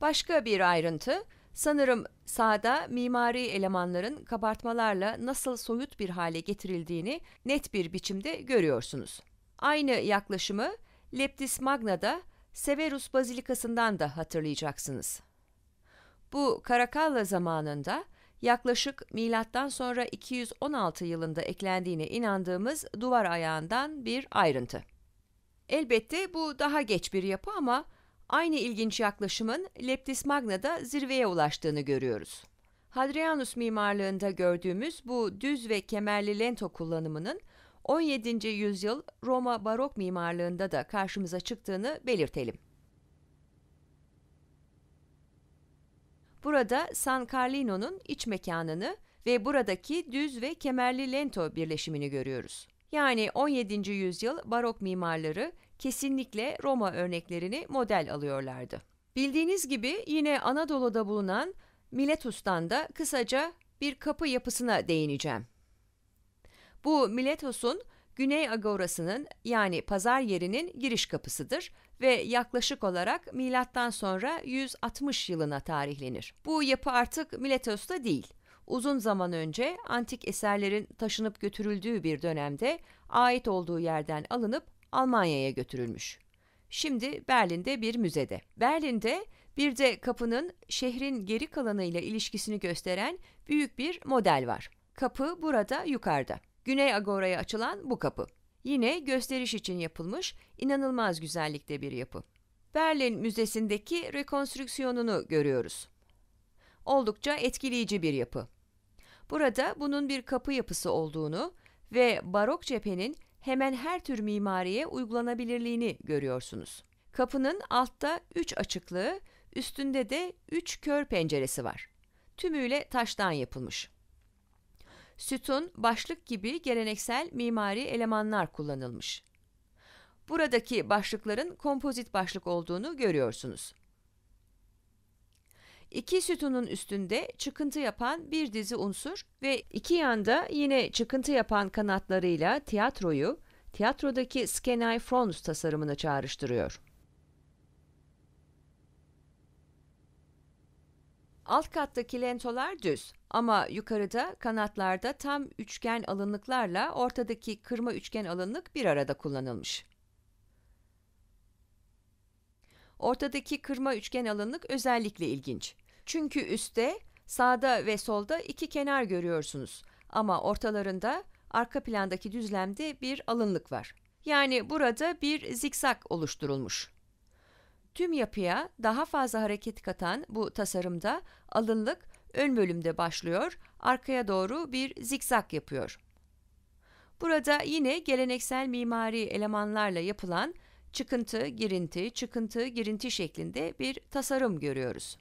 Başka bir ayrıntı Sanırım sahada mimari elemanların kabartmalarla nasıl soyut bir hale getirildiğini net bir biçimde görüyorsunuz. Aynı yaklaşımı Leptis Magna'da Severus Bazilikası'ndan da hatırlayacaksınız. Bu Karakalla zamanında yaklaşık milattan sonra 216 yılında eklendiğine inandığımız duvar ayağından bir ayrıntı. Elbette bu daha geç bir yapı ama Aynı ilginç yaklaşımın Leptis Magna'da zirveye ulaştığını görüyoruz. Hadrianus mimarlığında gördüğümüz bu düz ve kemerli lento kullanımının 17. yüzyıl Roma barok mimarlığında da karşımıza çıktığını belirtelim. Burada San Carlino'nun iç mekanını ve buradaki düz ve kemerli lento birleşimini görüyoruz. Yani 17. yüzyıl barok mimarları kesinlikle Roma örneklerini model alıyorlardı. Bildiğiniz gibi yine Anadolu'da bulunan Miletus'tan da kısaca bir kapı yapısına değineceğim. Bu Miletus'un Güney Agorası'nın yani pazar yerinin giriş kapısıdır ve yaklaşık olarak milattan sonra 160 yılına tarihlenir. Bu yapı artık Miletos'ta değil. Uzun zaman önce antik eserlerin taşınıp götürüldüğü bir dönemde ait olduğu yerden alınıp Almanya'ya götürülmüş. Şimdi Berlin'de bir müzede. Berlin'de bir de kapının şehrin geri kalanıyla ilişkisini gösteren büyük bir model var. Kapı burada yukarıda. Güney Agora'ya açılan bu kapı. Yine gösteriş için yapılmış inanılmaz güzellikte bir yapı. Berlin Müzesi'ndeki rekonstrüksiyonunu görüyoruz. Oldukça etkileyici bir yapı. Burada bunun bir kapı yapısı olduğunu ve barok cephenin hemen her tür mimariye uygulanabilirliğini görüyorsunuz. Kapının altta 3 açıklığı, üstünde de 3 kör penceresi var. Tümüyle taştan yapılmış. Sütun, başlık gibi geleneksel mimari elemanlar kullanılmış. Buradaki başlıkların kompozit başlık olduğunu görüyorsunuz. İki sütunun üstünde çıkıntı yapan bir dizi unsur ve iki yanda yine çıkıntı yapan kanatlarıyla tiyatroyu, tiyatrodaki Skenai Frons tasarımını çağrıştırıyor. Alt kattaki lentolar düz ama yukarıda kanatlarda tam üçgen alınlıklarla ortadaki kırma üçgen alınlık bir arada kullanılmış. Ortadaki kırma üçgen alınlık özellikle ilginç. Çünkü üstte, sağda ve solda iki kenar görüyorsunuz ama ortalarında arka plandaki düzlemde bir alınlık var. Yani burada bir zikzak oluşturulmuş. Tüm yapıya daha fazla hareket katan bu tasarımda alınlık ön bölümde başlıyor, arkaya doğru bir zikzak yapıyor. Burada yine geleneksel mimari elemanlarla yapılan çıkıntı, girinti, çıkıntı, girinti şeklinde bir tasarım görüyoruz.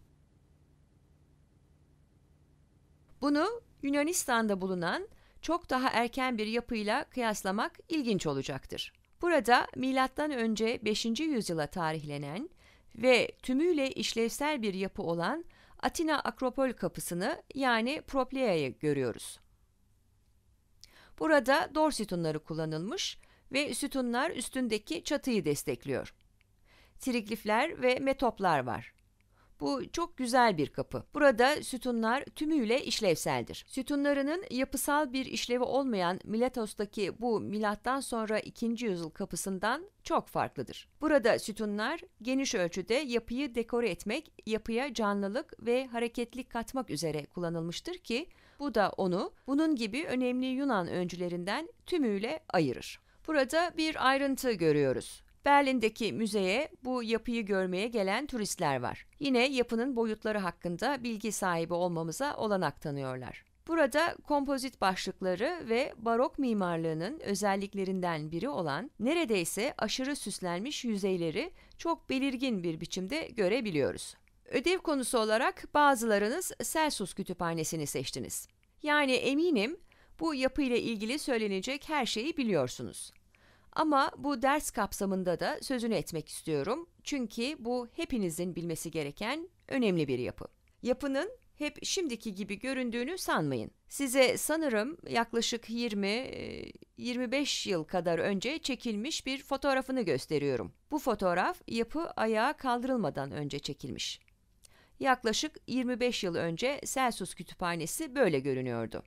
Bunu Yunanistan'da bulunan çok daha erken bir yapıyla kıyaslamak ilginç olacaktır. Burada milattan önce 5. yüzyıla tarihlenen ve tümüyle işlevsel bir yapı olan Atina Akropol kapısını yani Propleia'yı görüyoruz. Burada dor sütunları kullanılmış ve sütunlar üstündeki çatıyı destekliyor. Triglifler ve metoplar var. Bu çok güzel bir kapı. Burada sütunlar tümüyle işlevseldir. Sütunlarının yapısal bir işlevi olmayan Miletos'taki bu milattan sonra 2. yüzyıl kapısından çok farklıdır. Burada sütunlar geniş ölçüde yapıyı dekore etmek, yapıya canlılık ve hareketlik katmak üzere kullanılmıştır ki bu da onu bunun gibi önemli Yunan öncülerinden tümüyle ayırır. Burada bir ayrıntı görüyoruz. Berlin'deki müzeye bu yapıyı görmeye gelen turistler var. Yine yapının boyutları hakkında bilgi sahibi olmamıza olanak tanıyorlar. Burada kompozit başlıkları ve barok mimarlığının özelliklerinden biri olan neredeyse aşırı süslenmiş yüzeyleri çok belirgin bir biçimde görebiliyoruz. Ödev konusu olarak bazılarınız Celsus kütüphanesini seçtiniz. Yani eminim bu yapıyla ilgili söylenecek her şeyi biliyorsunuz. Ama bu ders kapsamında da sözünü etmek istiyorum. Çünkü bu hepinizin bilmesi gereken önemli bir yapı. Yapının hep şimdiki gibi göründüğünü sanmayın. Size sanırım yaklaşık 20 25 e, yıl kadar önce çekilmiş bir fotoğrafını gösteriyorum. Bu fotoğraf yapı ayağa kaldırılmadan önce çekilmiş. Yaklaşık 25 yıl önce Celsus kütüphanesi böyle görünüyordu.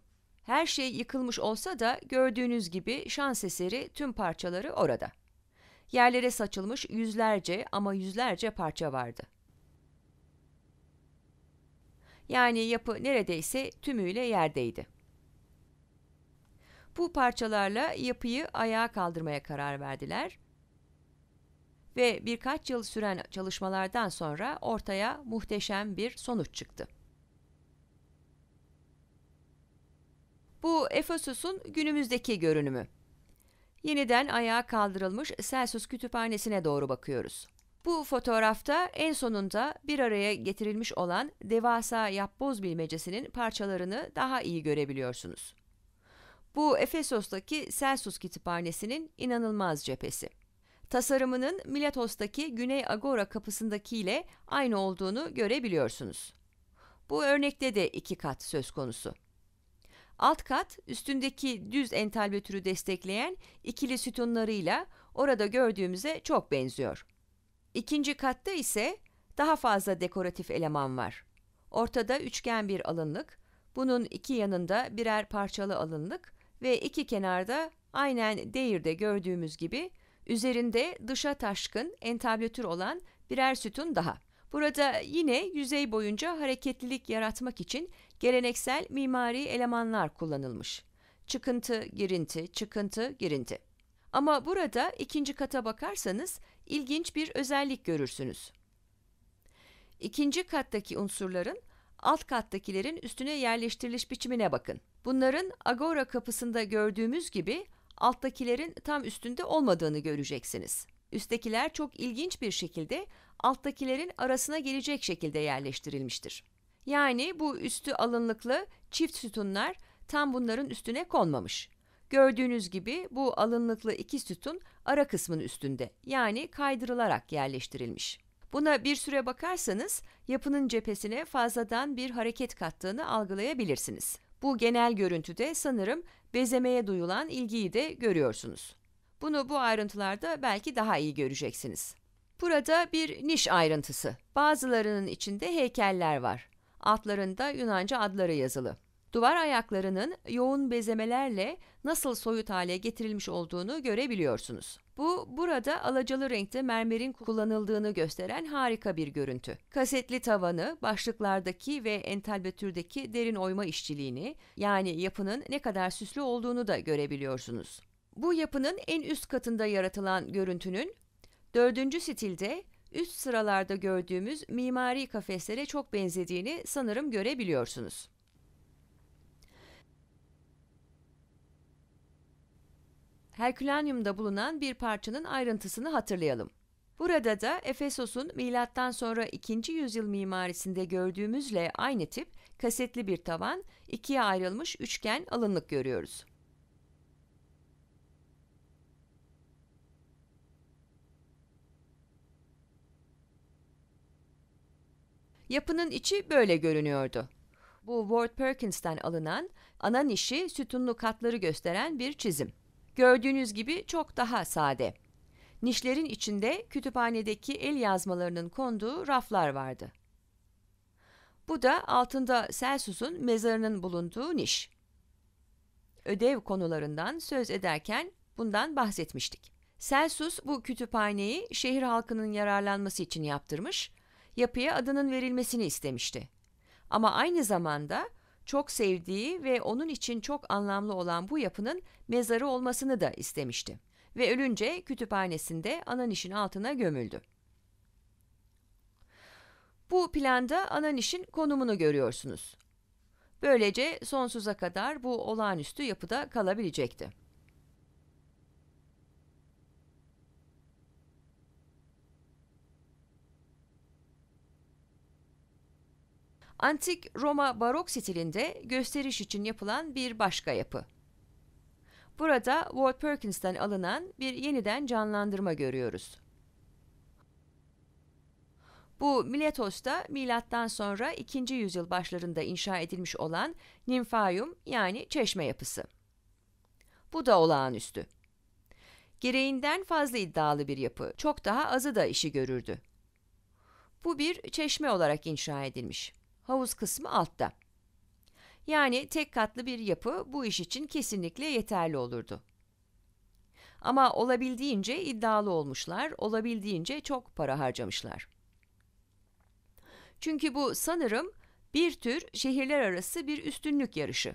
Her şey yıkılmış olsa da gördüğünüz gibi şans eseri tüm parçaları orada. Yerlere saçılmış yüzlerce ama yüzlerce parça vardı. Yani yapı neredeyse tümüyle yerdeydi. Bu parçalarla yapıyı ayağa kaldırmaya karar verdiler ve birkaç yıl süren çalışmalardan sonra ortaya muhteşem bir sonuç çıktı. Bu Efesos'un günümüzdeki görünümü. Yeniden ayağa kaldırılmış Celsus kütüphanesine doğru bakıyoruz. Bu fotoğrafta en sonunda bir araya getirilmiş olan devasa yapboz bilmecesinin parçalarını daha iyi görebiliyorsunuz. Bu Efesos'taki Celsus kütüphanesinin inanılmaz cephesi. Tasarımının Miletos'taki Güney Agora kapısındaki ile aynı olduğunu görebiliyorsunuz. Bu örnekte de iki kat söz konusu. Alt kat üstündeki düz entalbe destekleyen ikili sütunlarıyla orada gördüğümüze çok benziyor. İkinci katta ise daha fazla dekoratif eleman var. Ortada üçgen bir alınlık, bunun iki yanında birer parçalı alınlık ve iki kenarda aynen değirde gördüğümüz gibi üzerinde dışa taşkın entablötür olan birer sütun daha. Burada yine yüzey boyunca hareketlilik yaratmak için geleneksel mimari elemanlar kullanılmış. Çıkıntı, girinti, çıkıntı, girinti. Ama burada ikinci kata bakarsanız ilginç bir özellik görürsünüz. İkinci kattaki unsurların alt kattakilerin üstüne yerleştiriliş biçimine bakın. Bunların agora kapısında gördüğümüz gibi alttakilerin tam üstünde olmadığını göreceksiniz. Üsttekiler çok ilginç bir şekilde alttakilerin arasına gelecek şekilde yerleştirilmiştir. Yani bu üstü alınlıklı çift sütunlar tam bunların üstüne konmamış. Gördüğünüz gibi bu alınlıklı iki sütun ara kısmın üstünde yani kaydırılarak yerleştirilmiş. Buna bir süre bakarsanız yapının cephesine fazladan bir hareket kattığını algılayabilirsiniz. Bu genel görüntüde sanırım bezemeye duyulan ilgiyi de görüyorsunuz. Bunu bu ayrıntılarda belki daha iyi göreceksiniz. Burada bir niş ayrıntısı. Bazılarının içinde heykeller var. Altlarında Yunanca adları yazılı. Duvar ayaklarının yoğun bezemelerle nasıl soyut hale getirilmiş olduğunu görebiliyorsunuz. Bu burada alacalı renkte mermerin kullanıldığını gösteren harika bir görüntü. Kasetli tavanı, başlıklardaki ve entalbetürdeki derin oyma işçiliğini yani yapının ne kadar süslü olduğunu da görebiliyorsunuz. Bu yapının en üst katında yaratılan görüntünün dördüncü stilde üst sıralarda gördüğümüz mimari kafeslere çok benzediğini sanırım görebiliyorsunuz. Herkülanyum'da bulunan bir parçanın ayrıntısını hatırlayalım. Burada da Efesos'un milattan sonra 2. yüzyıl mimarisinde gördüğümüzle aynı tip kasetli bir tavan, ikiye ayrılmış üçgen alınlık görüyoruz. Yapının içi böyle görünüyordu. Bu Ward Perkins'ten alınan ana nişi sütunlu katları gösteren bir çizim. Gördüğünüz gibi çok daha sade. Nişlerin içinde kütüphanedeki el yazmalarının konduğu raflar vardı. Bu da altında Celsus'un mezarının bulunduğu niş. Ödev konularından söz ederken bundan bahsetmiştik. Celsus bu kütüphaneyi şehir halkının yararlanması için yaptırmış yapıya adının verilmesini istemişti. Ama aynı zamanda çok sevdiği ve onun için çok anlamlı olan bu yapının mezarı olmasını da istemişti ve ölünce kütüphanesinde Ananiş'in altına gömüldü. Bu planda Ananiş'in konumunu görüyorsunuz. Böylece sonsuza kadar bu olağanüstü yapıda kalabilecekti. Antik Roma barok stilinde gösteriş için yapılan bir başka yapı. Burada Walt Perkins'ten alınan bir yeniden canlandırma görüyoruz. Bu Miletos'ta milattan sonra 2. yüzyıl başlarında inşa edilmiş olan nimfayum yani çeşme yapısı. Bu da olağanüstü. Gereğinden fazla iddialı bir yapı, çok daha azı da işi görürdü. Bu bir çeşme olarak inşa edilmiş havuz kısmı altta. Yani tek katlı bir yapı bu iş için kesinlikle yeterli olurdu. Ama olabildiğince iddialı olmuşlar, olabildiğince çok para harcamışlar. Çünkü bu sanırım bir tür şehirler arası bir üstünlük yarışı.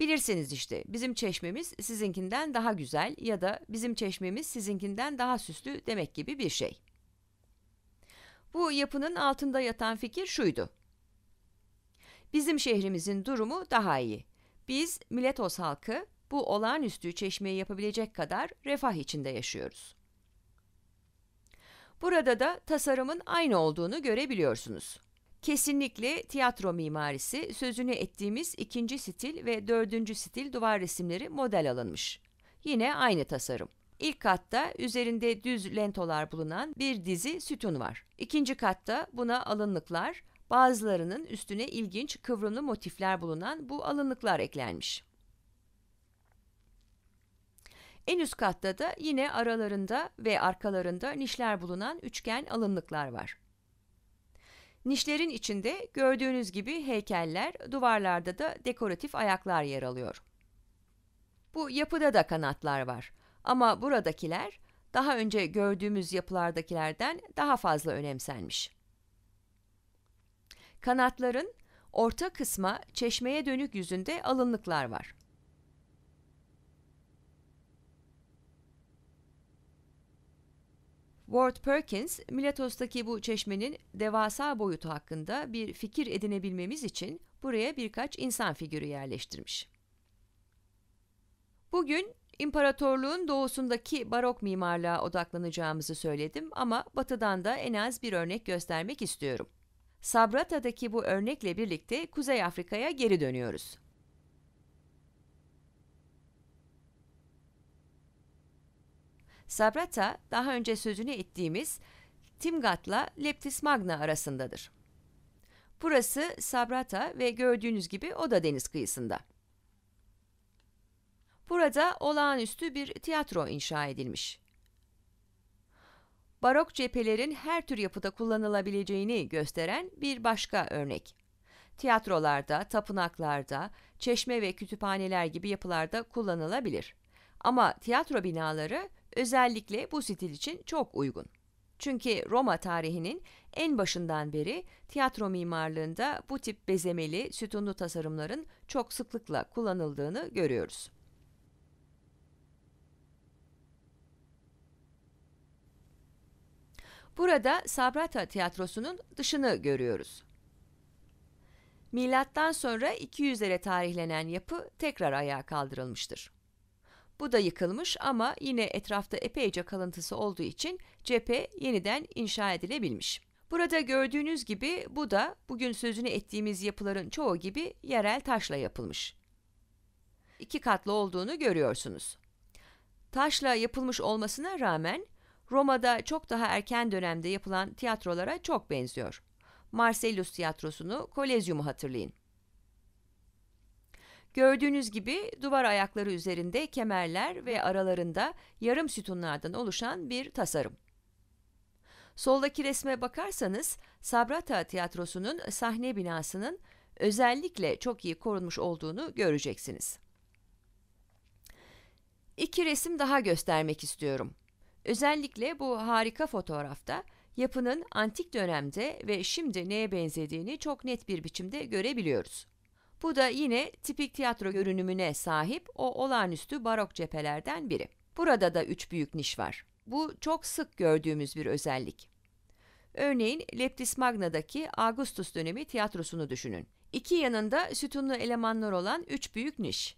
Bilirsiniz işte bizim çeşmemiz sizinkinden daha güzel ya da bizim çeşmemiz sizinkinden daha süslü demek gibi bir şey. Bu yapının altında yatan fikir şuydu. Bizim şehrimizin durumu daha iyi. Biz Miletos halkı bu olağanüstü çeşmeyi yapabilecek kadar refah içinde yaşıyoruz. Burada da tasarımın aynı olduğunu görebiliyorsunuz. Kesinlikle tiyatro mimarisi sözünü ettiğimiz ikinci stil ve dördüncü stil duvar resimleri model alınmış. Yine aynı tasarım. İlk katta üzerinde düz lentolar bulunan bir dizi sütun var. İkinci katta buna alınlıklar, Bazılarının üstüne ilginç kıvrımlı motifler bulunan bu alınlıklar eklenmiş. En üst katta da yine aralarında ve arkalarında nişler bulunan üçgen alınlıklar var. Nişlerin içinde gördüğünüz gibi heykeller, duvarlarda da dekoratif ayaklar yer alıyor. Bu yapıda da kanatlar var ama buradakiler daha önce gördüğümüz yapılardakilerden daha fazla önemsenmiş. Kanatların orta kısma çeşmeye dönük yüzünde alınlıklar var. Ward Perkins, Miletos'taki bu çeşmenin devasa boyutu hakkında bir fikir edinebilmemiz için buraya birkaç insan figürü yerleştirmiş. Bugün imparatorluğun doğusundaki barok mimarlığa odaklanacağımızı söyledim ama batıdan da en az bir örnek göstermek istiyorum. Sabrata'daki bu örnekle birlikte Kuzey Afrika'ya geri dönüyoruz. Sabrata, daha önce sözünü ettiğimiz Timgat'la Leptis Magna arasındadır. Burası Sabrata ve gördüğünüz gibi o da deniz kıyısında. Burada olağanüstü bir tiyatro inşa edilmiş barok cephelerin her tür yapıda kullanılabileceğini gösteren bir başka örnek. Tiyatrolarda, tapınaklarda, çeşme ve kütüphaneler gibi yapılarda kullanılabilir. Ama tiyatro binaları özellikle bu stil için çok uygun. Çünkü Roma tarihinin en başından beri tiyatro mimarlığında bu tip bezemeli, sütunlu tasarımların çok sıklıkla kullanıldığını görüyoruz. Burada Sabrata tiyatrosunun dışını görüyoruz. Milattan sonra 200'lere tarihlenen yapı tekrar ayağa kaldırılmıştır. Bu da yıkılmış ama yine etrafta epeyce kalıntısı olduğu için cephe yeniden inşa edilebilmiş. Burada gördüğünüz gibi bu da bugün sözünü ettiğimiz yapıların çoğu gibi yerel taşla yapılmış. İki katlı olduğunu görüyorsunuz. Taşla yapılmış olmasına rağmen Roma'da çok daha erken dönemde yapılan tiyatrolara çok benziyor. Marcellus tiyatrosunu, Kolezyum'u hatırlayın. Gördüğünüz gibi duvar ayakları üzerinde kemerler ve aralarında yarım sütunlardan oluşan bir tasarım. Soldaki resme bakarsanız Sabrata Tiyatrosu'nun sahne binasının özellikle çok iyi korunmuş olduğunu göreceksiniz. İki resim daha göstermek istiyorum. Özellikle bu harika fotoğrafta yapının antik dönemde ve şimdi neye benzediğini çok net bir biçimde görebiliyoruz. Bu da yine tipik tiyatro görünümüne sahip o olağanüstü barok cephelerden biri. Burada da üç büyük niş var. Bu çok sık gördüğümüz bir özellik. Örneğin Leptis Magna'daki Augustus dönemi tiyatrosunu düşünün. İki yanında sütunlu elemanlar olan üç büyük niş.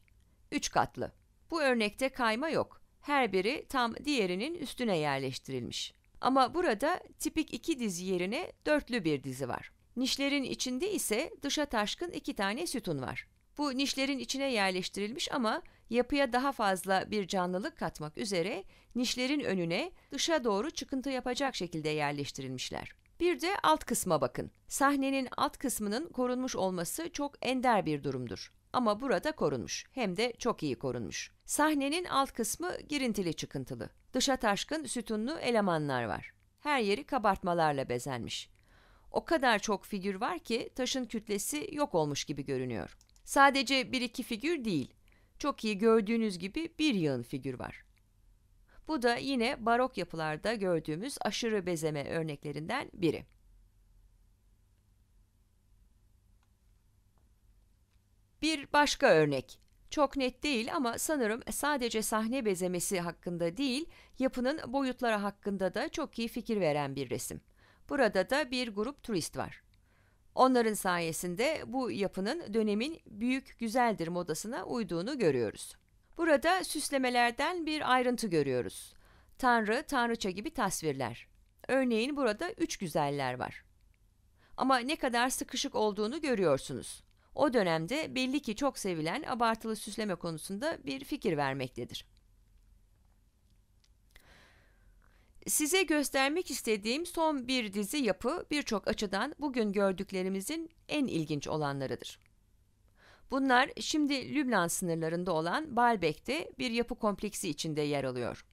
Üç katlı. Bu örnekte kayma yok her biri tam diğerinin üstüne yerleştirilmiş. Ama burada tipik iki dizi yerine dörtlü bir dizi var. Nişlerin içinde ise dışa taşkın iki tane sütun var. Bu nişlerin içine yerleştirilmiş ama yapıya daha fazla bir canlılık katmak üzere nişlerin önüne dışa doğru çıkıntı yapacak şekilde yerleştirilmişler. Bir de alt kısma bakın. Sahnenin alt kısmının korunmuş olması çok ender bir durumdur. Ama burada korunmuş. Hem de çok iyi korunmuş. Sahnenin alt kısmı girintili çıkıntılı. Dışa taşkın sütunlu elemanlar var. Her yeri kabartmalarla bezenmiş. O kadar çok figür var ki taşın kütlesi yok olmuş gibi görünüyor. Sadece bir iki figür değil, çok iyi gördüğünüz gibi bir yığın figür var. Bu da yine barok yapılarda gördüğümüz aşırı bezeme örneklerinden biri. Bir başka örnek. Çok net değil ama sanırım sadece sahne bezemesi hakkında değil, yapının boyutları hakkında da çok iyi fikir veren bir resim. Burada da bir grup turist var. Onların sayesinde bu yapının dönemin büyük güzeldir modasına uyduğunu görüyoruz. Burada süslemelerden bir ayrıntı görüyoruz. Tanrı, tanrıça gibi tasvirler. Örneğin burada üç güzeller var. Ama ne kadar sıkışık olduğunu görüyorsunuz o dönemde belli ki çok sevilen abartılı süsleme konusunda bir fikir vermektedir. Size göstermek istediğim son bir dizi yapı birçok açıdan bugün gördüklerimizin en ilginç olanlarıdır. Bunlar şimdi Lübnan sınırlarında olan Baalbek'te bir yapı kompleksi içinde yer alıyor.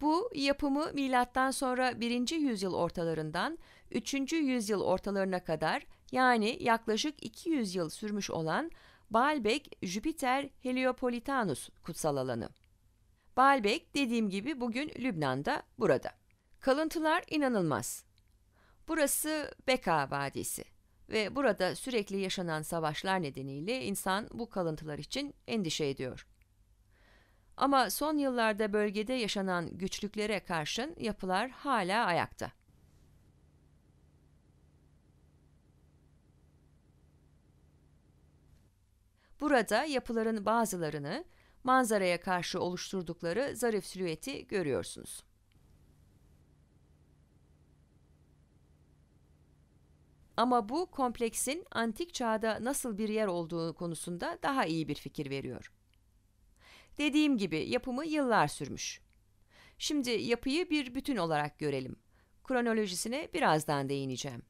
Bu yapımı milattan sonra 1. yüzyıl ortalarından 3. yüzyıl ortalarına kadar yani yaklaşık 200 yıl sürmüş olan Baalbek Jüpiter Heliopolitanus kutsal alanı. Baalbek dediğim gibi bugün Lübnan'da burada. Kalıntılar inanılmaz. Burası Beka Vadisi ve burada sürekli yaşanan savaşlar nedeniyle insan bu kalıntılar için endişe ediyor. Ama son yıllarda bölgede yaşanan güçlüklere karşın yapılar hala ayakta. Burada yapıların bazılarını manzaraya karşı oluşturdukları zarif silüeti görüyorsunuz. Ama bu kompleksin antik çağda nasıl bir yer olduğu konusunda daha iyi bir fikir veriyor. Dediğim gibi yapımı yıllar sürmüş. Şimdi yapıyı bir bütün olarak görelim. Kronolojisine birazdan değineceğim.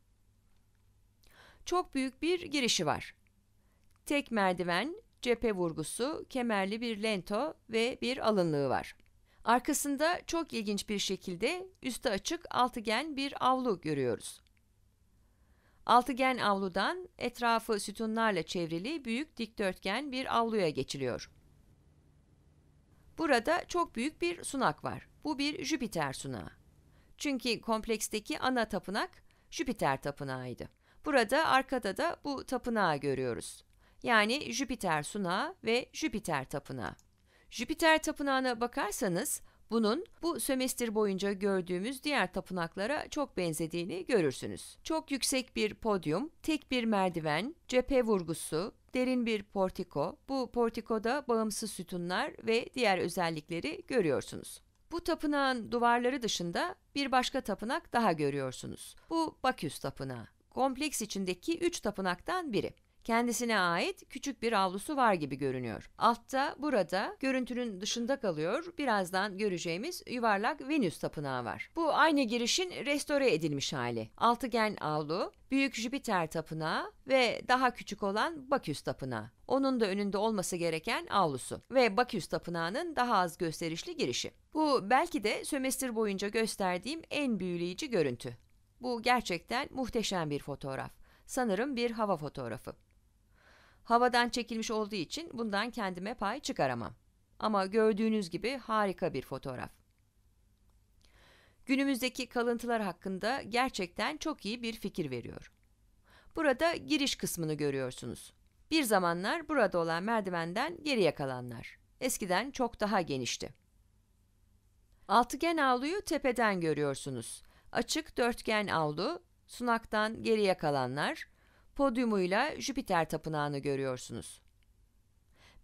Çok büyük bir girişi var. Tek merdiven, cephe vurgusu, kemerli bir lento ve bir alınlığı var. Arkasında çok ilginç bir şekilde üstü açık altıgen bir avlu görüyoruz. Altıgen avludan etrafı sütunlarla çevrili büyük dikdörtgen bir avluya geçiliyor. Burada çok büyük bir sunak var. Bu bir Jüpiter sunağı. Çünkü kompleksteki ana tapınak Jüpiter tapınağıydı. Burada arkada da bu tapınağı görüyoruz. Yani Jüpiter sunağı ve Jüpiter tapınağı. Jüpiter tapınağına bakarsanız bunun bu sömestr boyunca gördüğümüz diğer tapınaklara çok benzediğini görürsünüz. Çok yüksek bir podyum, tek bir merdiven, cephe vurgusu, derin bir portiko. Bu portikoda bağımsız sütunlar ve diğer özellikleri görüyorsunuz. Bu tapınağın duvarları dışında bir başka tapınak daha görüyorsunuz. Bu Baküs Tapınağı. Kompleks içindeki üç tapınaktan biri. Kendisine ait küçük bir avlusu var gibi görünüyor. Altta burada görüntünün dışında kalıyor. Birazdan göreceğimiz yuvarlak Venüs tapınağı var. Bu aynı girişin restore edilmiş hali. Altıgen avlu, Büyük Jüpiter Tapınağı ve daha küçük olan Baküs Tapınağı. Onun da önünde olması gereken avlusu ve Baküs Tapınağı'nın daha az gösterişli girişi. Bu belki de sömestr boyunca gösterdiğim en büyüleyici görüntü. Bu gerçekten muhteşem bir fotoğraf. Sanırım bir hava fotoğrafı. Havadan çekilmiş olduğu için bundan kendime pay çıkaramam. Ama gördüğünüz gibi harika bir fotoğraf. Günümüzdeki kalıntılar hakkında gerçekten çok iyi bir fikir veriyor. Burada giriş kısmını görüyorsunuz. Bir zamanlar burada olan merdivenden geriye kalanlar. Eskiden çok daha genişti. Altıgen avluyu tepeden görüyorsunuz. Açık dörtgen avlu, sunaktan geriye kalanlar, podyumuyla Jüpiter tapınağını görüyorsunuz.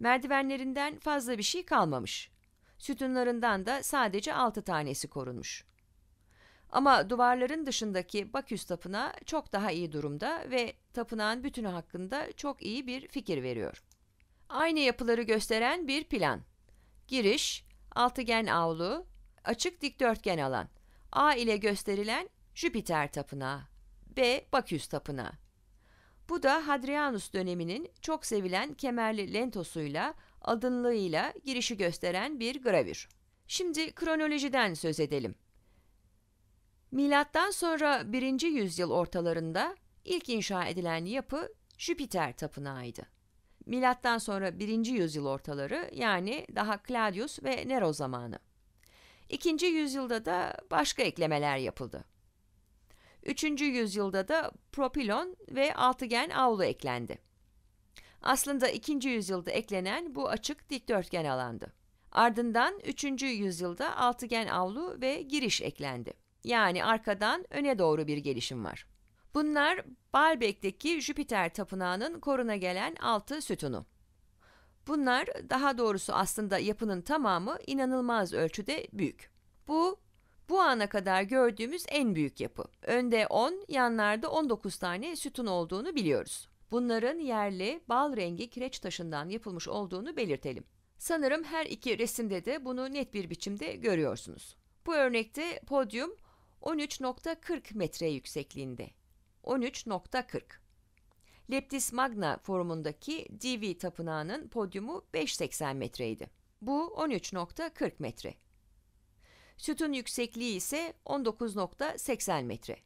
Merdivenlerinden fazla bir şey kalmamış. Sütunlarından da sadece altı tanesi korunmuş. Ama duvarların dışındaki Baküs tapınağı çok daha iyi durumda ve tapınağın bütünü hakkında çok iyi bir fikir veriyor. Aynı yapıları gösteren bir plan. Giriş, altıgen avlu, açık dikdörtgen alan. A ile gösterilen Jüpiter tapınağı. B. Baküs tapınağı. Bu da Hadrianus döneminin çok sevilen kemerli lentosuyla, adınlığıyla girişi gösteren bir gravür. Şimdi kronolojiden söz edelim. Milattan sonra 1. yüzyıl ortalarında ilk inşa edilen yapı Jüpiter tapınağıydı. Milattan sonra 1. yüzyıl ortaları yani daha Claudius ve Nero zamanı. 2. yüzyılda da başka eklemeler yapıldı. 3. yüzyılda da propilon ve altıgen avlu eklendi. Aslında 2. yüzyılda eklenen bu açık dikdörtgen alandı. Ardından 3. yüzyılda altıgen avlu ve giriş eklendi. Yani arkadan öne doğru bir gelişim var. Bunlar Baalbek'teki Jüpiter tapınağının koruna gelen altı sütunu. Bunlar daha doğrusu aslında yapının tamamı inanılmaz ölçüde büyük. Bu bu ana kadar gördüğümüz en büyük yapı. Önde 10, yanlarda 19 tane sütun olduğunu biliyoruz. Bunların yerli, bal rengi kireç taşından yapılmış olduğunu belirtelim. Sanırım her iki resimde de bunu net bir biçimde görüyorsunuz. Bu örnekte podyum 13.40 metre yüksekliğinde. 13.40 Leptis Magna forumundaki Divi Tapınağı'nın podyumu 5.80 metreydi. Bu 13.40 metre. Sütun yüksekliği ise 19.80 metre.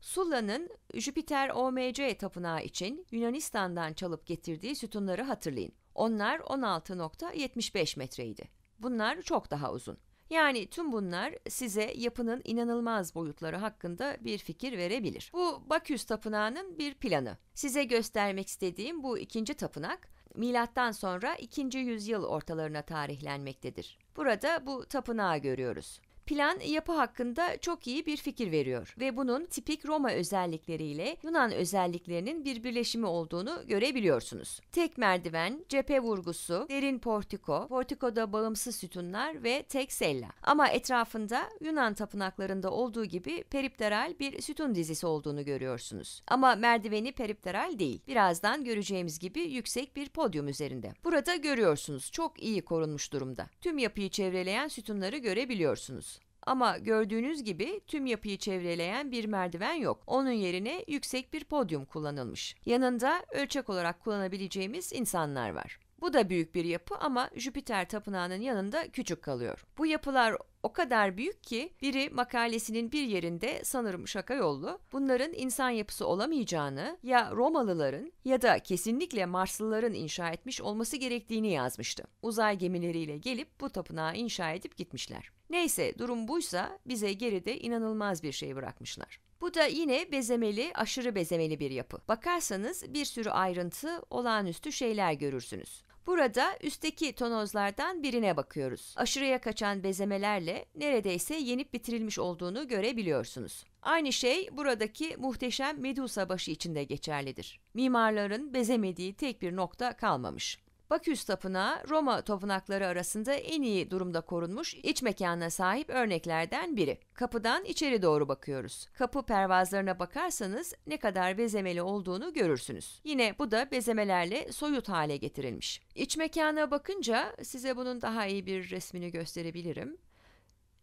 Sulla'nın Jüpiter OMC tapınağı için Yunanistan'dan çalıp getirdiği sütunları hatırlayın. Onlar 16.75 metreydi. Bunlar çok daha uzun. Yani tüm bunlar size yapının inanılmaz boyutları hakkında bir fikir verebilir. Bu Baküs tapınağının bir planı. Size göstermek istediğim bu ikinci tapınak milattan sonra 2. yüzyıl ortalarına tarihlenmektedir. Burada bu tapınağı görüyoruz. Plan yapı hakkında çok iyi bir fikir veriyor ve bunun tipik Roma özellikleriyle Yunan özelliklerinin bir birleşimi olduğunu görebiliyorsunuz. Tek merdiven, cephe vurgusu, derin portiko, portikoda bağımsız sütunlar ve tek sella. Ama etrafında Yunan tapınaklarında olduğu gibi peripteral bir sütun dizisi olduğunu görüyorsunuz. Ama merdiveni peripteral değil. Birazdan göreceğimiz gibi yüksek bir podyum üzerinde. Burada görüyorsunuz çok iyi korunmuş durumda. Tüm yapıyı çevreleyen sütunları görebiliyorsunuz. Ama gördüğünüz gibi tüm yapıyı çevreleyen bir merdiven yok. Onun yerine yüksek bir podyum kullanılmış. Yanında ölçek olarak kullanabileceğimiz insanlar var. Bu da büyük bir yapı ama Jüpiter tapınağının yanında küçük kalıyor. Bu yapılar o kadar büyük ki biri makalesinin bir yerinde sanırım şaka yollu bunların insan yapısı olamayacağını ya Romalıların ya da kesinlikle Marslıların inşa etmiş olması gerektiğini yazmıştı. Uzay gemileriyle gelip bu tapınağı inşa edip gitmişler. Neyse durum buysa bize geride inanılmaz bir şey bırakmışlar. Bu da yine bezemeli, aşırı bezemeli bir yapı. Bakarsanız bir sürü ayrıntı, olağanüstü şeyler görürsünüz. Burada üstteki tonozlardan birine bakıyoruz. Aşırıya kaçan bezemelerle neredeyse yenip bitirilmiş olduğunu görebiliyorsunuz. Aynı şey buradaki muhteşem Medusa başı için de geçerlidir. Mimarların bezemediği tek bir nokta kalmamış. Baküs Tapınağı Roma tapınakları arasında en iyi durumda korunmuş iç mekanına sahip örneklerden biri. Kapıdan içeri doğru bakıyoruz. Kapı pervazlarına bakarsanız ne kadar bezemeli olduğunu görürsünüz. Yine bu da bezemelerle soyut hale getirilmiş. İç mekana bakınca size bunun daha iyi bir resmini gösterebilirim.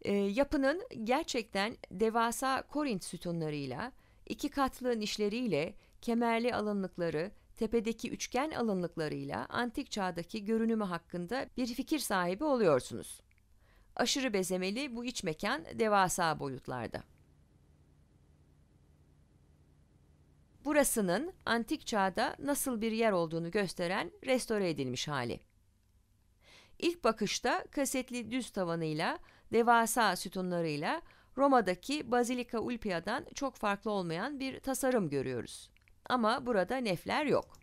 E, yapının gerçekten devasa Korint sütunlarıyla, iki katlı nişleriyle, kemerli alınlıkları, tepedeki üçgen alınlıklarıyla antik çağdaki görünümü hakkında bir fikir sahibi oluyorsunuz. Aşırı bezemeli bu iç mekan devasa boyutlarda. Burasının antik çağda nasıl bir yer olduğunu gösteren restore edilmiş hali. İlk bakışta kasetli düz tavanıyla, devasa sütunlarıyla Roma'daki Bazilika Ulpia'dan çok farklı olmayan bir tasarım görüyoruz ama burada nefler yok.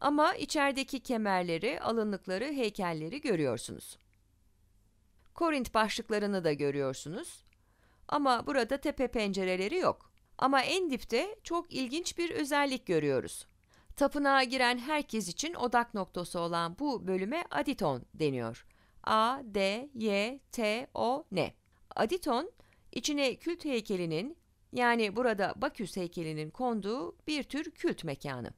Ama içerideki kemerleri, alınlıkları, heykelleri görüyorsunuz. Korint başlıklarını da görüyorsunuz. Ama burada tepe pencereleri yok. Ama en dipte çok ilginç bir özellik görüyoruz. Tapınağa giren herkes için odak noktası olan bu bölüme aditon deniyor. A, D, Y, T, O, N. Aditon, İçine kült heykelinin yani burada Baküs heykelinin konduğu bir tür kült mekanı.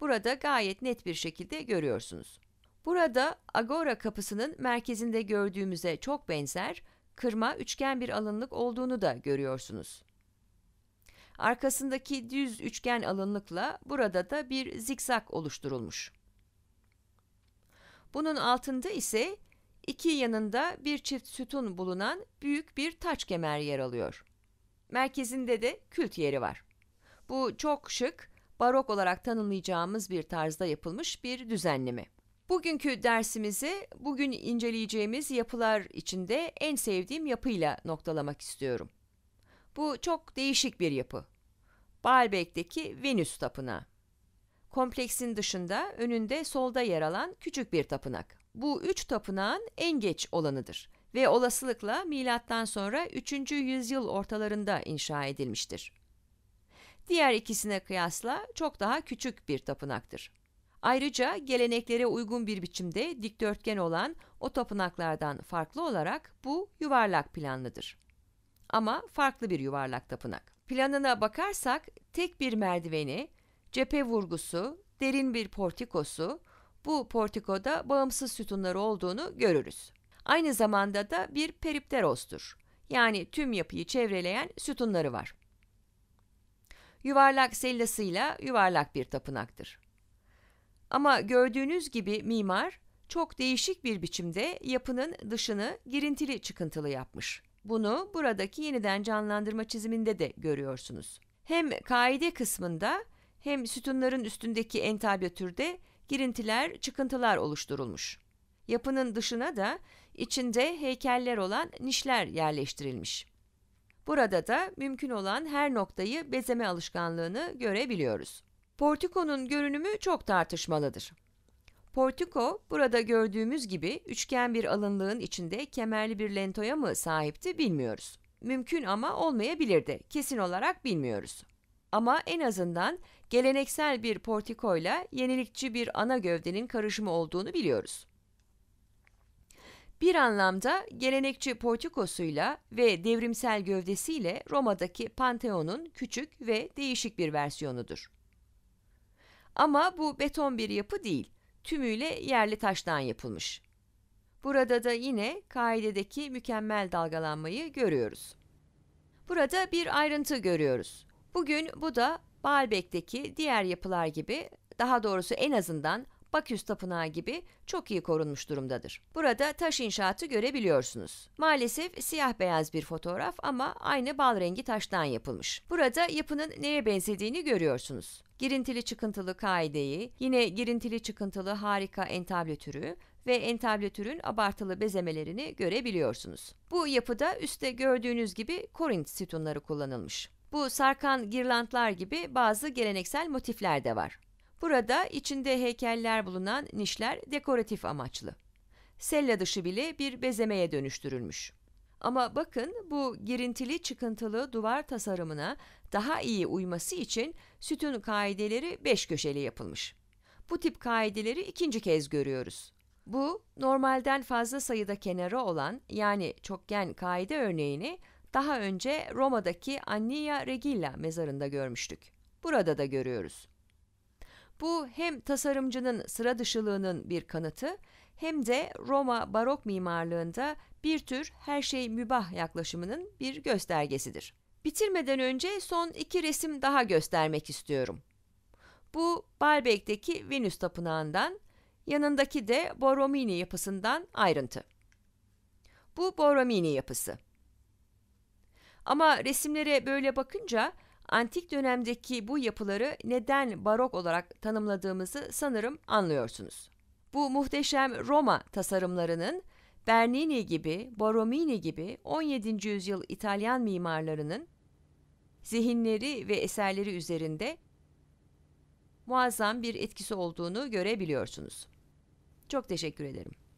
Burada gayet net bir şekilde görüyorsunuz. Burada Agora kapısının merkezinde gördüğümüze çok benzer kırma üçgen bir alınlık olduğunu da görüyorsunuz. Arkasındaki düz üçgen alınlıkla burada da bir zikzak oluşturulmuş. Bunun altında ise iki yanında bir çift sütun bulunan büyük bir taç kemer yer alıyor. Merkezinde de kült yeri var. Bu çok şık, barok olarak tanımlayacağımız bir tarzda yapılmış bir düzenleme. Bugünkü dersimizi bugün inceleyeceğimiz yapılar içinde en sevdiğim yapıyla noktalamak istiyorum. Bu çok değişik bir yapı. Baalbek'teki Venüs Tapınağı. Kompleksin dışında önünde solda yer alan küçük bir tapınak bu üç tapınağın en geç olanıdır ve olasılıkla milattan sonra 3. yüzyıl ortalarında inşa edilmiştir. Diğer ikisine kıyasla çok daha küçük bir tapınaktır. Ayrıca geleneklere uygun bir biçimde dikdörtgen olan o tapınaklardan farklı olarak bu yuvarlak planlıdır. Ama farklı bir yuvarlak tapınak. Planına bakarsak tek bir merdiveni, cephe vurgusu, derin bir portikosu, bu portikoda bağımsız sütunları olduğunu görürüz. Aynı zamanda da bir peripterostur. Yani tüm yapıyı çevreleyen sütunları var. Yuvarlak sellasıyla yuvarlak bir tapınaktır. Ama gördüğünüz gibi mimar çok değişik bir biçimde yapının dışını girintili çıkıntılı yapmış. Bunu buradaki yeniden canlandırma çiziminde de görüyorsunuz. Hem kaide kısmında hem sütunların üstündeki entablatürde girintiler, çıkıntılar oluşturulmuş. Yapının dışına da içinde heykeller olan nişler yerleştirilmiş. Burada da mümkün olan her noktayı bezeme alışkanlığını görebiliyoruz. Portiko'nun görünümü çok tartışmalıdır. Portiko, burada gördüğümüz gibi üçgen bir alınlığın içinde kemerli bir lentoya mı sahipti bilmiyoruz. Mümkün ama olmayabilir de kesin olarak bilmiyoruz. Ama en azından geleneksel bir portikoyla yenilikçi bir ana gövdenin karışımı olduğunu biliyoruz. Bir anlamda gelenekçi portikosuyla ve devrimsel gövdesiyle Roma'daki Pantheon'un küçük ve değişik bir versiyonudur. Ama bu beton bir yapı değil, tümüyle yerli taştan yapılmış. Burada da yine kaidedeki mükemmel dalgalanmayı görüyoruz. Burada bir ayrıntı görüyoruz. Bugün bu da Baalbek'teki diğer yapılar gibi, daha doğrusu en azından Baküs Tapınağı gibi çok iyi korunmuş durumdadır. Burada taş inşaatı görebiliyorsunuz. Maalesef siyah beyaz bir fotoğraf ama aynı bal rengi taştan yapılmış. Burada yapının neye benzediğini görüyorsunuz. Girintili çıkıntılı kaideyi, yine girintili çıkıntılı harika entablü ve entablü abartılı bezemelerini görebiliyorsunuz. Bu yapıda üstte gördüğünüz gibi Korint sütunları kullanılmış. Bu sarkan girlandlar gibi bazı geleneksel motifler de var. Burada içinde heykeller bulunan nişler dekoratif amaçlı. Sella dışı bile bir bezemeye dönüştürülmüş. Ama bakın bu girintili çıkıntılı duvar tasarımına daha iyi uyması için sütun kaideleri beş köşeli yapılmış. Bu tip kaideleri ikinci kez görüyoruz. Bu normalden fazla sayıda kenarı olan yani çokgen kaide örneğini daha önce Roma'daki Annia Regilla mezarında görmüştük. Burada da görüyoruz. Bu hem tasarımcının sıra dışılığının bir kanıtı hem de Roma barok mimarlığında bir tür her şey mübah yaklaşımının bir göstergesidir. Bitirmeden önce son iki resim daha göstermek istiyorum. Bu Balbek'teki Venüs Tapınağı'ndan, yanındaki de Borromini yapısından ayrıntı. Bu Borromini yapısı. Ama resimlere böyle bakınca antik dönemdeki bu yapıları neden barok olarak tanımladığımızı sanırım anlıyorsunuz. Bu muhteşem Roma tasarımlarının Bernini gibi, Borromini gibi 17. yüzyıl İtalyan mimarlarının zihinleri ve eserleri üzerinde muazzam bir etkisi olduğunu görebiliyorsunuz. Çok teşekkür ederim.